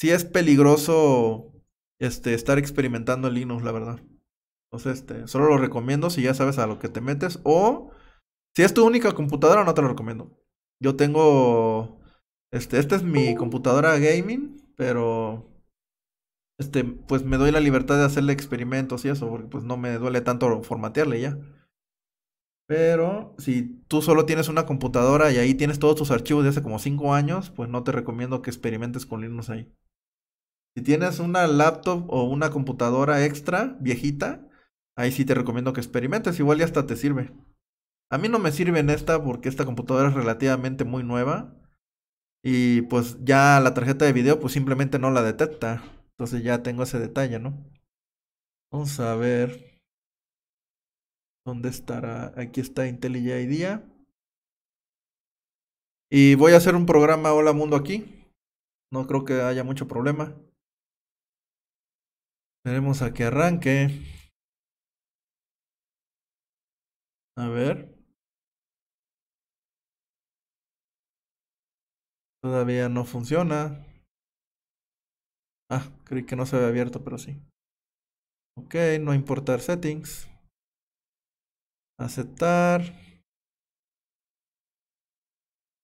sí es peligroso este, estar experimentando Linux, la verdad este, solo lo recomiendo si ya sabes a lo que te metes. O si es tu única computadora, no te lo recomiendo. Yo tengo. Este, esta es mi computadora gaming, pero. Este, pues me doy la libertad de hacerle experimentos y eso, porque pues no me duele tanto formatearle ya. Pero si tú solo tienes una computadora y ahí tienes todos tus archivos de hace como 5 años, pues no te recomiendo que experimentes con Linux ahí. Si tienes una laptop o una computadora extra viejita, Ahí sí te recomiendo que experimentes, igual ya hasta te sirve. A mí no me sirve en esta porque esta computadora es relativamente muy nueva. Y pues ya la tarjeta de video pues simplemente no la detecta. Entonces ya tengo ese detalle, ¿no? Vamos a ver. ¿Dónde estará? Aquí está IntelliJ IDEA. Y voy a hacer un programa Hola Mundo aquí. No creo que haya mucho problema. Esperemos a que arranque. A ver. Todavía no funciona. Ah, creí que no se había abierto, pero sí. Ok, no importar settings. Aceptar.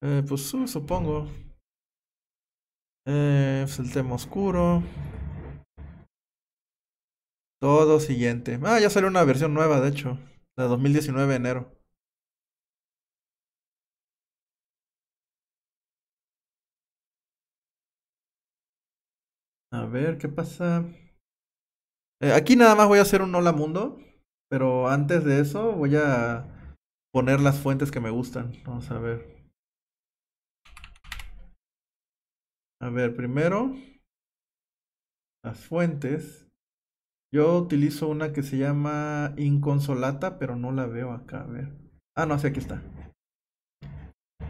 Eh, pues supongo. Eh, pues el tema oscuro. Todo siguiente. Ah, ya salió una versión nueva, de hecho. La 2019, enero. A ver, ¿qué pasa? Eh, aquí nada más voy a hacer un hola mundo, pero antes de eso voy a poner las fuentes que me gustan. Vamos a ver. A ver, primero las fuentes. Yo utilizo una que se llama Inconsolata, pero no la veo acá. A ver. Ah, no, sí, aquí está.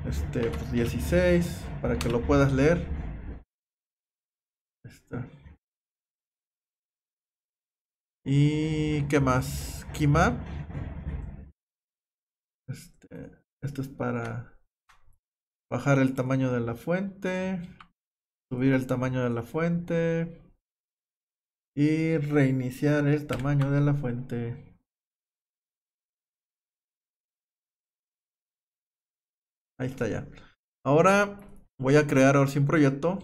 Este, 16, pues, para que lo puedas leer. Está. ¿Y qué más? Kimap. Este, esto es para bajar el tamaño de la fuente, subir el tamaño de la fuente, y reiniciar el tamaño de la fuente. Ahí está ya. Ahora voy a crear ahora sin un proyecto.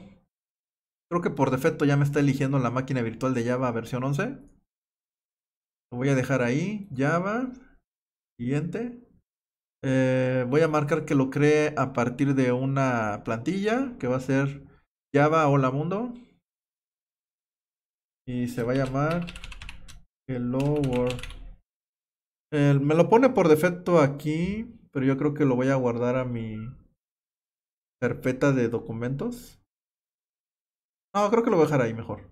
Creo que por defecto ya me está eligiendo la máquina virtual de Java versión 11. Lo voy a dejar ahí, Java, siguiente. Eh, voy a marcar que lo cree a partir de una plantilla que va a ser Java Hola Mundo. Y se va a llamar Hello World. Eh, me lo pone por defecto aquí, pero yo creo que lo voy a guardar a mi carpeta de documentos. No, creo que lo voy a dejar ahí mejor.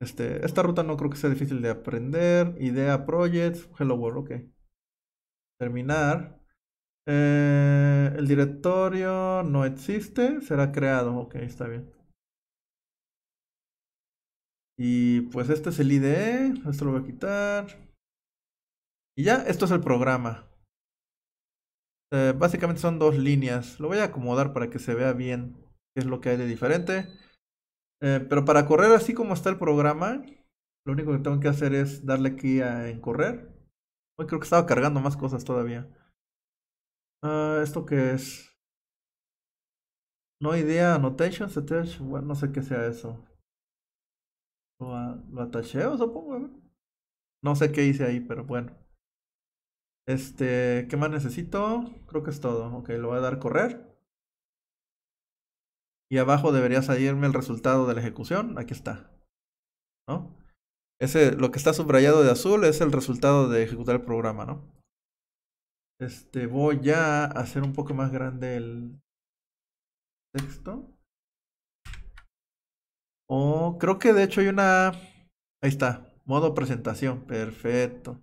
Este, esta ruta no creo que sea difícil de aprender. Idea, projects, hello world, ok. Terminar. Eh, el directorio no existe, será creado, ok, está bien. Y pues este es el IDE, esto lo voy a quitar. Y ya, esto es el programa. Eh, básicamente son dos líneas. Lo voy a acomodar para que se vea bien qué es lo que hay de diferente. Eh, pero para correr así como está el programa, lo único que tengo que hacer es darle aquí en correr. Hoy creo que estaba cargando más cosas todavía. Ah, ¿Esto qué es? No idea, annotations, attach, bueno, no sé qué sea eso. Lo, atacheo, supongo. No sé qué hice ahí, pero bueno. Este, ¿qué más necesito? Creo que es todo. Ok, lo voy a dar correr. Y abajo debería salirme el resultado de la ejecución. Aquí está. ¿No? Ese, lo que está subrayado de azul es el resultado de ejecutar el programa, ¿no? Este, voy a hacer un poco más grande el texto. Oh, creo que de hecho hay una... Ahí está, modo presentación, perfecto.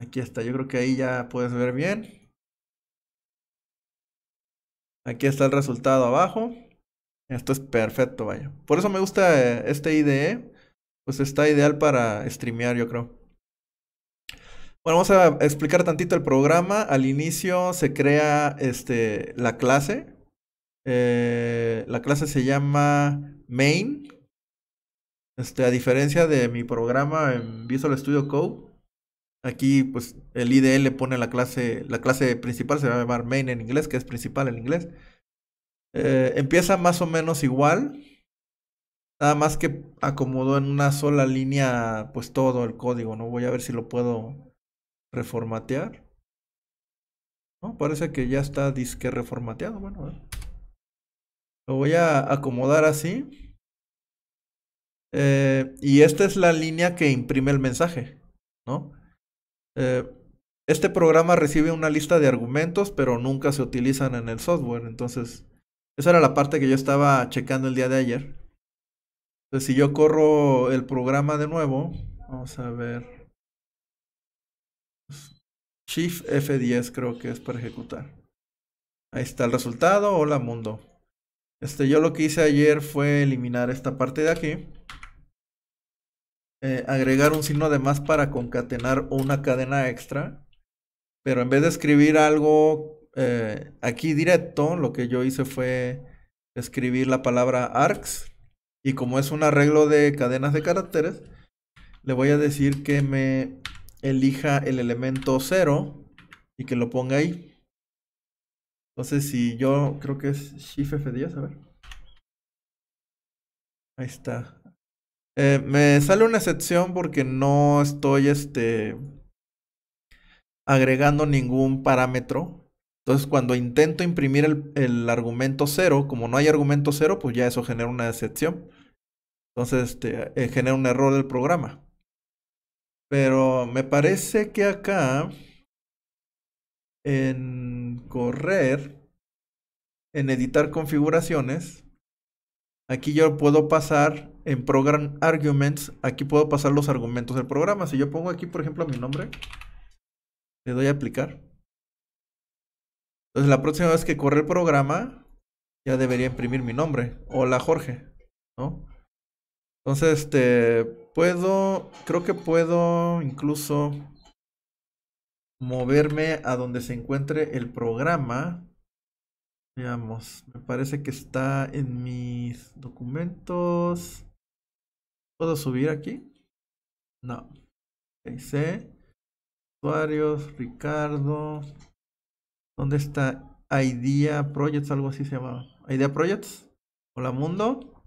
Aquí está, yo creo que ahí ya puedes ver bien. Aquí está el resultado abajo. Esto es perfecto, vaya. Por eso me gusta eh, este IDE. Pues está ideal para streamear, yo creo. Bueno, vamos a explicar tantito el programa. Al inicio se crea este, la clase. Eh, la clase se llama Main. Este, a diferencia de mi programa en Visual Studio Code, aquí pues el IDL e le pone la clase, la clase principal se va a llamar main en inglés, que es principal en inglés. Eh, empieza más o menos igual, nada más que acomodó en una sola línea pues todo el código, ¿no? Voy a ver si lo puedo reformatear. No, parece que ya está disque reformateado, bueno. Lo voy a acomodar así. Eh, y esta es la línea que imprime el mensaje, ¿no? Eh, este programa recibe una lista de argumentos, pero nunca se utilizan en el software. Entonces, esa era la parte que yo estaba checando el día de ayer. Entonces, si yo corro el programa de nuevo, vamos a ver. Pues, Shift F10 creo que es para ejecutar. Ahí está el resultado. Hola mundo. Este, yo lo que hice ayer fue eliminar esta parte de aquí. Eh, agregar un signo de más para concatenar una cadena extra. Pero en vez de escribir algo eh, aquí directo, lo que yo hice fue escribir la palabra arcs. Y como es un arreglo de cadenas de caracteres, le voy a decir que me elija el elemento 0 y que lo ponga ahí. Entonces, si yo creo que es Shift F10, a ver. Ahí está. Eh, me sale una excepción porque no estoy este, agregando ningún parámetro. Entonces, cuando intento imprimir el, argumento cero, como no hay argumento cero, pues ya eso genera una excepción. Entonces, este, eh, genera un error del programa. Pero me parece que acá en correr, en editar configuraciones. Aquí yo puedo pasar en program arguments, aquí puedo pasar los argumentos del programa. Si yo pongo aquí, por ejemplo, mi nombre, le doy a aplicar. Entonces la próxima vez que corre el programa, ya debería imprimir mi nombre. Hola Jorge, ¿no? Entonces, este, puedo, creo que puedo incluso moverme a donde se encuentre el programa. Veamos, me parece que está en mis documentos. ¿Puedo subir aquí? No. C. Usuarios, Ricardo. ¿Dónde está Idea Projects? Algo así se llama, Idea Projects. Hola mundo.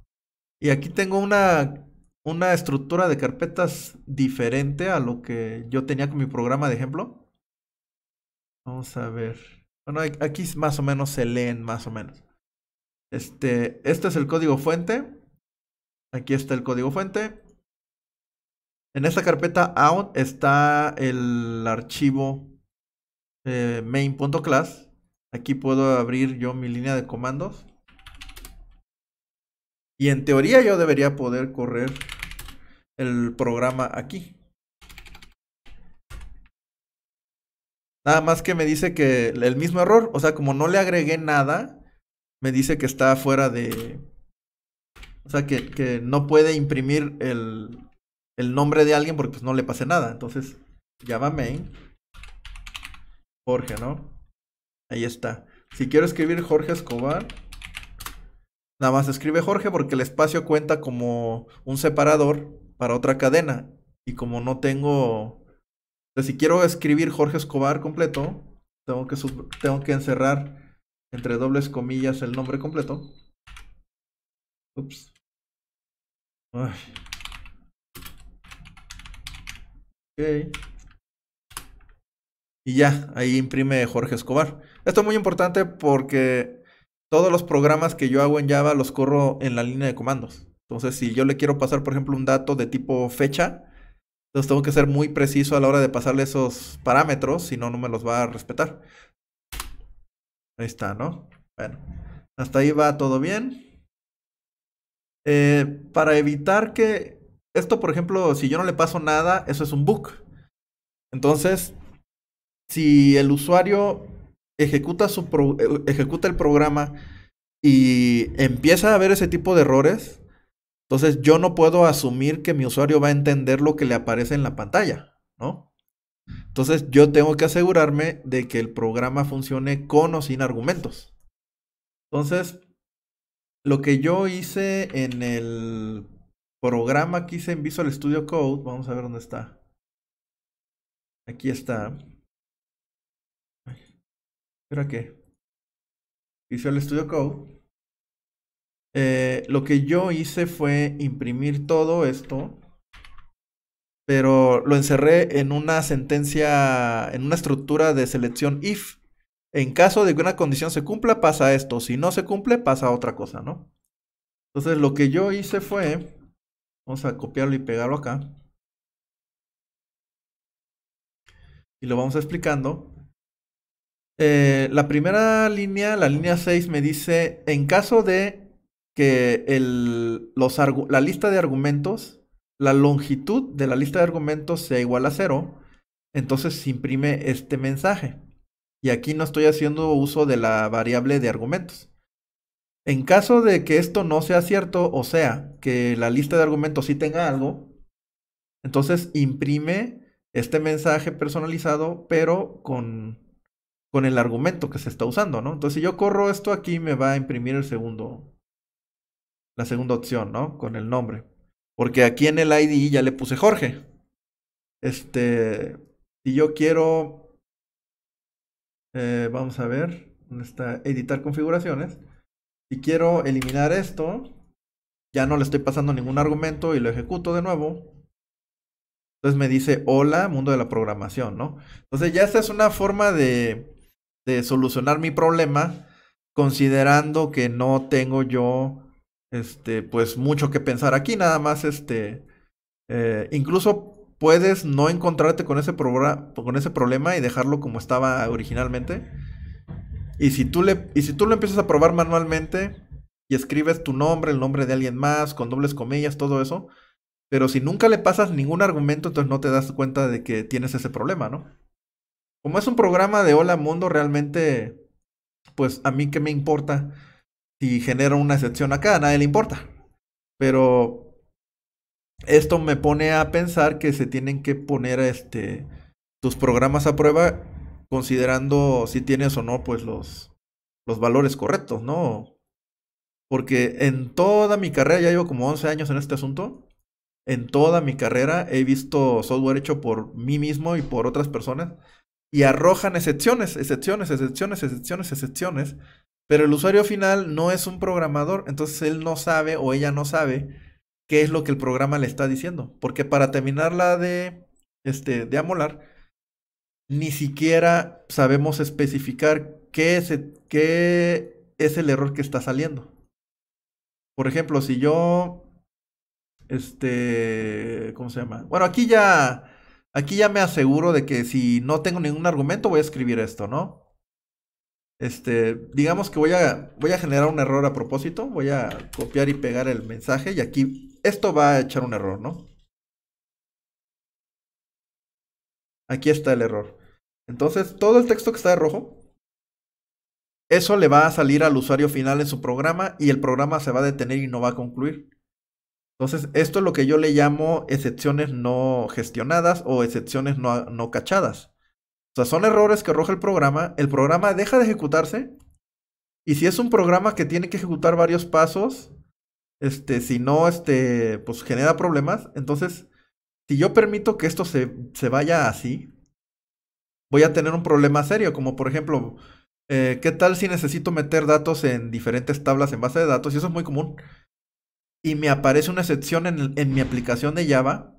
Y aquí tengo una, una estructura de carpetas diferente a lo que yo tenía con mi programa de ejemplo. Vamos a ver. Bueno, aquí más o menos se leen, más o menos. Este, este es el código fuente. Aquí está el código fuente. En esta carpeta out está el archivo eh, main.class. Aquí puedo abrir yo mi línea de comandos. Y en teoría yo debería poder correr el programa aquí. Nada más que me dice que el mismo error, o sea, como no le agregué nada, me dice que está fuera de... O sea, que, no puede imprimir el, nombre de alguien porque pues, no le pase nada. Entonces, llama main. Jorge, ¿no? Ahí está. Si quiero escribir Jorge Escobar, nada más escribe Jorge porque el espacio cuenta como un separador para otra cadena. Y como no tengo si quiero escribir Jorge Escobar completo, tengo que, encerrar entre dobles comillas el nombre completo. Ups. Y ya, ahí imprime Jorge Escobar. Esto es muy importante porque todos los programas que yo hago en Java los corro en la línea de comandos. Entonces, si yo le quiero pasar, por ejemplo, un dato de tipo fecha, entonces tengo que ser muy preciso a la hora de pasarle esos parámetros, si no, no me los va a respetar. Ahí está, ¿no? Bueno, hasta ahí va todo bien. Eh, para evitar que esto, por ejemplo, si yo no le paso nada, eso es un bug. Entonces, si el usuario ejecuta, su eh, ejecuta el programa y empieza a ver ese tipo de errores, entonces yo no puedo asumir que mi usuario va a entender lo que le aparece en la pantalla, ¿no? Entonces yo tengo que asegurarme de que el programa funcione con o sin argumentos. Entonces, lo que yo hice en el programa que hice en Visual Studio Code, vamos a ver dónde está. Aquí está. ¿Pero qué? Visual Studio Code. Eh, lo que yo hice fue imprimir todo esto, pero lo encerré en una sentencia, en una estructura de selección if. En caso de que una condición se cumpla, pasa esto. Si no se cumple, pasa otra cosa, ¿no? Entonces lo que yo hice fue, vamos a copiarlo y pegarlo acá. Y lo vamos explicando. Eh, la primera línea, la línea 6, me dice, en caso de que los, la lista de argumentos, la longitud de la lista de argumentos sea igual a cero, entonces se imprime este mensaje. Y aquí no estoy haciendo uso de la variable de argumentos. En caso de que esto no sea cierto, o sea, que la lista de argumentos sí tenga algo, entonces imprime este mensaje personalizado, pero con, con el argumento que se está usando, ¿no? Entonces si yo corro esto aquí, me va a imprimir el segundo, la segunda opción, ¿no? Con el nombre. Porque aquí en el ID ya le puse Jorge. Este, si yo quiero, eh, vamos a ver, ¿dónde está? Editar configuraciones. Si quiero eliminar esto, ya no le estoy pasando ningún argumento y lo ejecuto de nuevo. Entonces me dice, hola, mundo de la programación, ¿no? Entonces ya esta es una forma de, de solucionar mi problema considerando que no tengo yo este, pues mucho que pensar aquí, nada más, este, eh, incluso puedes no encontrarte con ese, con ese problema y dejarlo como estaba originalmente. Y si, tú le, y si tú lo empiezas a probar manualmente y escribes tu nombre, el nombre de alguien más, con dobles comillas, todo eso, pero si nunca le pasas ningún argumento, entonces no te das cuenta de que tienes ese problema, ¿no? Como es un programa de Hola Mundo, realmente, pues a mí qué me importa si genera una excepción acá, a nadie le importa. Pero esto me pone a pensar que se tienen que poner este, tus programas a prueba considerando si tienes o no pues los, los valores correctos, ¿no? Porque en toda mi carrera, ya llevo como 11 años en este asunto, en toda mi carrera he visto software hecho por mí mismo y por otras personas y arrojan excepciones, excepciones, excepciones, excepciones, excepciones pero el usuario final no es un programador, entonces él no sabe o ella no sabe qué es lo que el programa le está diciendo. Porque para terminar de, este, de amolar, ni siquiera sabemos especificar qué es, e, qué es el error que está saliendo. Por ejemplo, si yo. Este. ¿Cómo se llama? Bueno, aquí ya. Aquí ya me aseguro de que si no tengo ningún argumento, voy a escribir esto, ¿no? Este, digamos que voy a, voy a generar un error a propósito, voy a copiar y pegar el mensaje y aquí esto va a echar un error, ¿no? Aquí está el error. Entonces, todo el texto que está de rojo, eso le va a salir al usuario final en su programa y el programa se va a detener y no va a concluir. Entonces, esto es lo que yo le llamo excepciones no gestionadas o excepciones no cachadas. O sea, son errores que arroja el programa. El programa deja de ejecutarse. Y si es un programa que tiene que ejecutar varios pasos, este, si no, este, pues genera problemas. Entonces, si yo permito que esto se, vaya así, voy a tener un problema serio. Como por ejemplo, eh, ¿qué tal si necesito meter datos en diferentes tablas en base de datos? Y eso es muy común. Y me aparece una excepción en, en mi aplicación de Java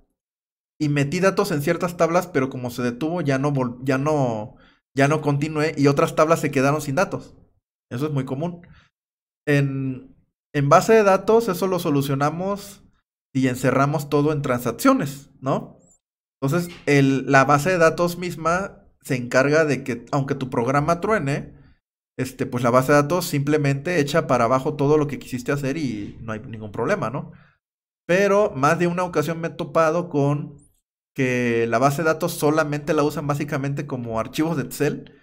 y metí datos en ciertas tablas, pero como se detuvo ya no, ya no, ya no continué y otras tablas se quedaron sin datos. Eso es muy común. En, base de datos eso lo solucionamos y encerramos todo en transacciones, ¿no? Entonces, el, la base de datos misma se encarga de que, aunque tu programa truene, este, pues la base de datos simplemente echa para abajo todo lo que quisiste hacer y no hay ningún problema, ¿no? Pero más de una ocasión me he topado con que la base de datos solamente la usan básicamente como archivos de Excel,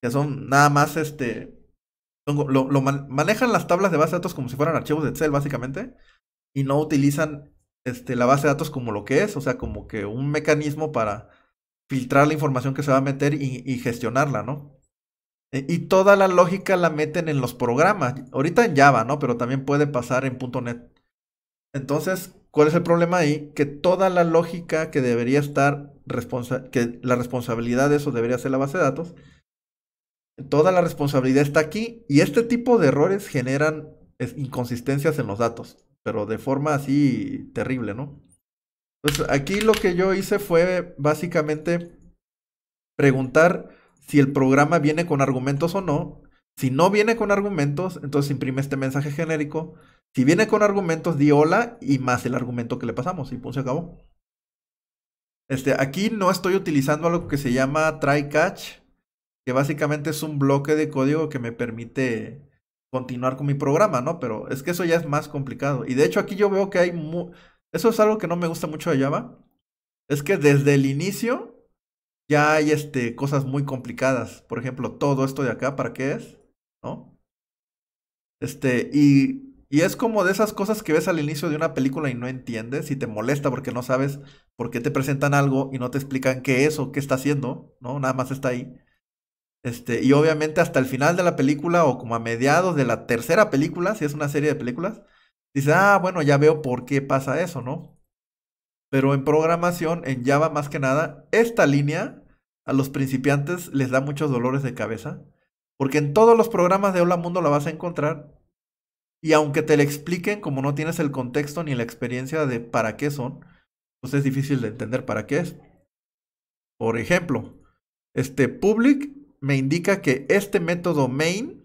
que son nada más este... Lo, manejan las tablas de base de datos como si fueran archivos de Excel, básicamente, y no utilizan este, la base de datos como lo que es, o sea, como que un mecanismo para filtrar la información que se va a meter y, gestionarla, ¿no? E, y toda la lógica la meten en los programas, ahorita en Java, ¿no? Pero también puede pasar en .NET. Entonces, ¿Cuál es el problema ahí? Que toda la lógica que debería estar, responsa que la responsabilidad de eso debería ser la base de datos, toda la responsabilidad está aquí y este tipo de errores generan inconsistencias en los datos, pero de forma así terrible, ¿no? Entonces pues, aquí lo que yo hice fue básicamente preguntar si el programa viene con argumentos o no. Si no viene con argumentos, entonces imprime este mensaje genérico. Si viene con argumentos, di hola y más el argumento que le pasamos y pues se acabó. Este, aquí no estoy utilizando algo que se llama try catch, que básicamente es un bloque de código que me permite continuar con mi programa, ¿no? Pero es que eso ya es más complicado. Y de hecho aquí yo veo que hay... eso es algo que no me gusta mucho de Java. Es que desde el inicio ya hay este, cosas muy complicadas. Por ejemplo, todo esto de acá, ¿para qué es? ¿No? Este, y y es como de esas cosas que ves al inicio de una película y no entiendes y te molesta porque no sabes por qué te presentan algo y no te explican qué es o qué está haciendo, ¿no? Nada más está ahí. Este, y obviamente hasta el final de la película o como a mediados de la tercera película, si es una serie de películas, Dices, ah, bueno, ya veo por qué pasa eso, ¿no? Pero en programación, en Java más que nada, esta línea a los principiantes les da muchos dolores de cabeza. Porque en todos los programas de Hola Mundo la vas a encontrar y aunque te le expliquen, como no tienes el contexto ni la experiencia de para qué son, pues es difícil de entender para qué es. Por ejemplo, este public me indica que este método main,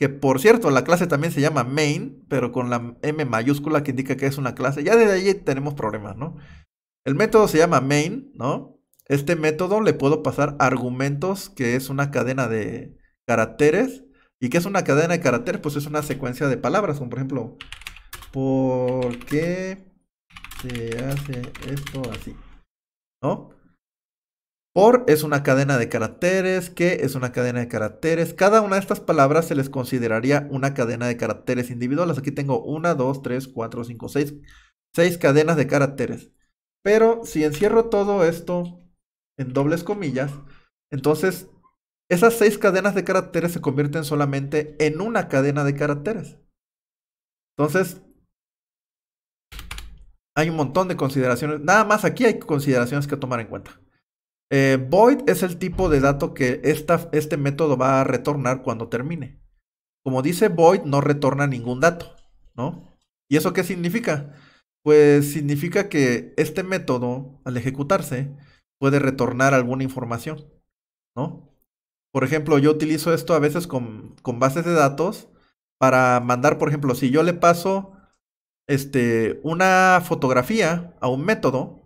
que por cierto la clase también se llama main, pero con la M mayúscula que indica que es una clase, ya desde ahí tenemos problemas, ¿no? El método se llama main, ¿no? Este método le puedo pasar argumentos, que es una cadena de caracteres, ¿Y qué es una cadena de caracteres? Pues es una secuencia de palabras, como por ejemplo, ¿por qué se hace esto así? ¿No? Por es una cadena de caracteres, ¿Qué es una cadena de caracteres. Cada una de estas palabras se les consideraría una cadena de caracteres individuales. Aquí tengo una, dos, tres, cuatro, cinco, seis. Seis cadenas de caracteres. Pero si encierro todo esto en dobles comillas, entonces esas seis cadenas de caracteres se convierten solamente en una cadena de caracteres. Entonces, hay un montón de consideraciones. Nada más aquí hay consideraciones que tomar en cuenta. Eh, void es el tipo de dato que este método va a retornar cuando termine. Como dice void, no retorna ningún dato, ¿no? ¿Y eso qué significa? Pues significa que este método, al ejecutarse, puede retornar alguna información, ¿no? Por ejemplo, yo utilizo esto a veces con, bases de datos para mandar, por ejemplo, si yo le paso este, una fotografía a un método,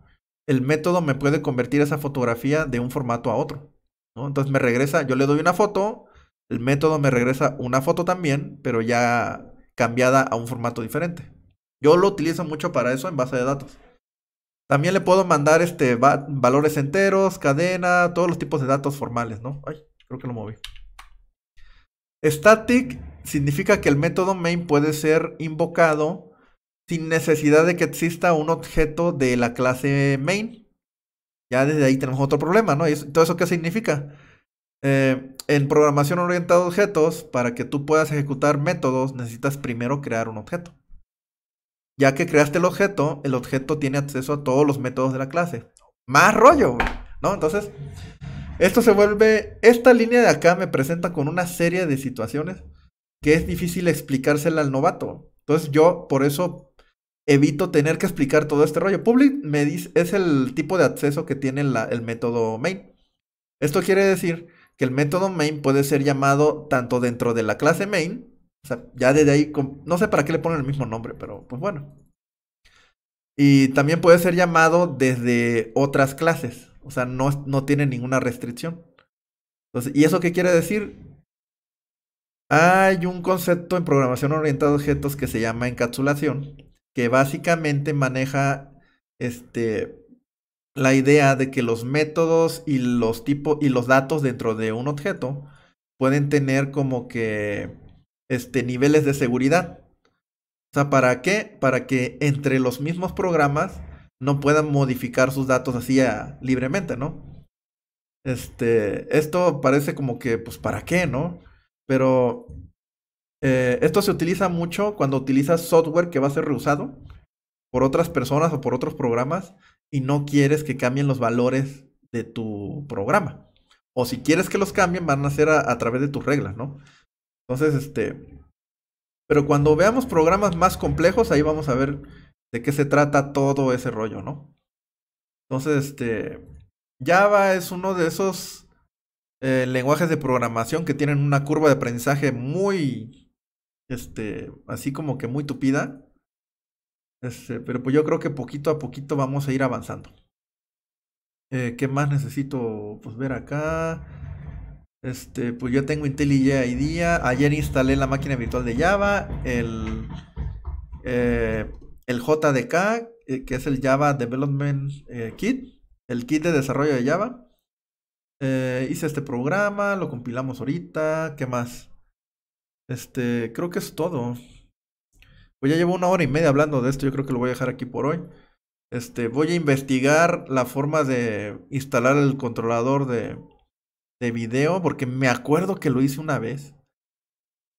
el método me puede convertir esa fotografía de un formato a otro. Entonces me regresa, yo le doy una foto, el método me regresa una foto también, pero ya cambiada a un formato diferente. Yo lo utilizo mucho para eso en base de datos. También le puedo mandar este, valores enteros, cadena, todos los tipos de datos formales, ¿no? Creo que lo moví. Static significa que el método main puede ser invocado sin necesidad de que exista un objeto de la clase main. Ya desde ahí tenemos otro problema, ¿no? todo eso qué significa? Eh, en programación orientada a objetos, para que tú puedas ejecutar métodos, necesitas primero crear un objeto. Ya que creaste el objeto, el objeto tiene acceso a todos los métodos de la clase. Más rollo, ¿no? Entonces, esto se vuelve, esta línea de acá me presenta con una serie de situaciones que es difícil explicársela al novato. Entonces yo por eso evito tener que explicar todo este rollo. Public me es el tipo de acceso que tiene el método main. Esto quiere decir que el método main puede ser llamado tanto dentro de la clase main, o sea, ya desde ahí, no sé para qué le ponen el mismo nombre, pero pues bueno. Y también puede ser llamado desde otras clases. O sea, no, tiene ninguna restricción. ¿y eso qué quiere decir? Hay un concepto en programación orientada a objetos que se llama encapsulación, que básicamente maneja este, la idea de que los métodos y los tipos y los datos dentro de un objeto pueden tener como que este, niveles de seguridad. O sea, ¿para qué? Para que entre los mismos programas no puedan modificar sus datos así libremente, ¿no? Este, esto parece como que, pues, ¿para qué, no? Pero eh, esto se utiliza mucho cuando utilizas software que va a ser reusado por otras personas o por otros programas y no quieres que cambien los valores de tu programa. O si quieres que los cambien, van a ser a, a través de tus reglas, ¿no? Entonces, este... Pero cuando veamos programas más complejos, ahí vamos a ver de qué se trata todo ese rollo, ¿no? Entonces, este, Java es uno de esos eh, lenguajes de programación que tienen una curva de aprendizaje muy, este, así como que muy tupida. Este, pero pues yo creo que poquito a poquito vamos a ir avanzando. Eh, ¿Qué más necesito pues, ver acá? Este, pues yo tengo IntelliJ IDEA. Ayer instalé la máquina virtual de Java. El, eh, el JDK, eh, que es el Java Development eh, Kit, el kit de desarrollo de Java. Eh, hice este programa, lo compilamos ahorita, ¿qué más? Este, creo que es todo. Pues ya llevo una hora y media hablando de esto, yo creo que lo voy a dejar aquí por hoy. Este, voy a investigar la forma de instalar el controlador de, de video, porque me acuerdo que lo hice una vez.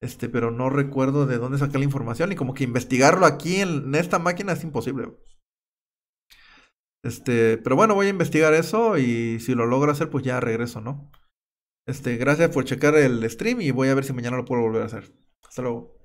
Este, pero no recuerdo de dónde saqué la información y como que investigarlo aquí en, esta máquina es imposible. Este, pero bueno, voy a investigar eso y si lo logro hacer, pues ya regreso, ¿no? Este, gracias por checar el stream y voy a ver si mañana lo puedo volver a hacer. Hasta luego.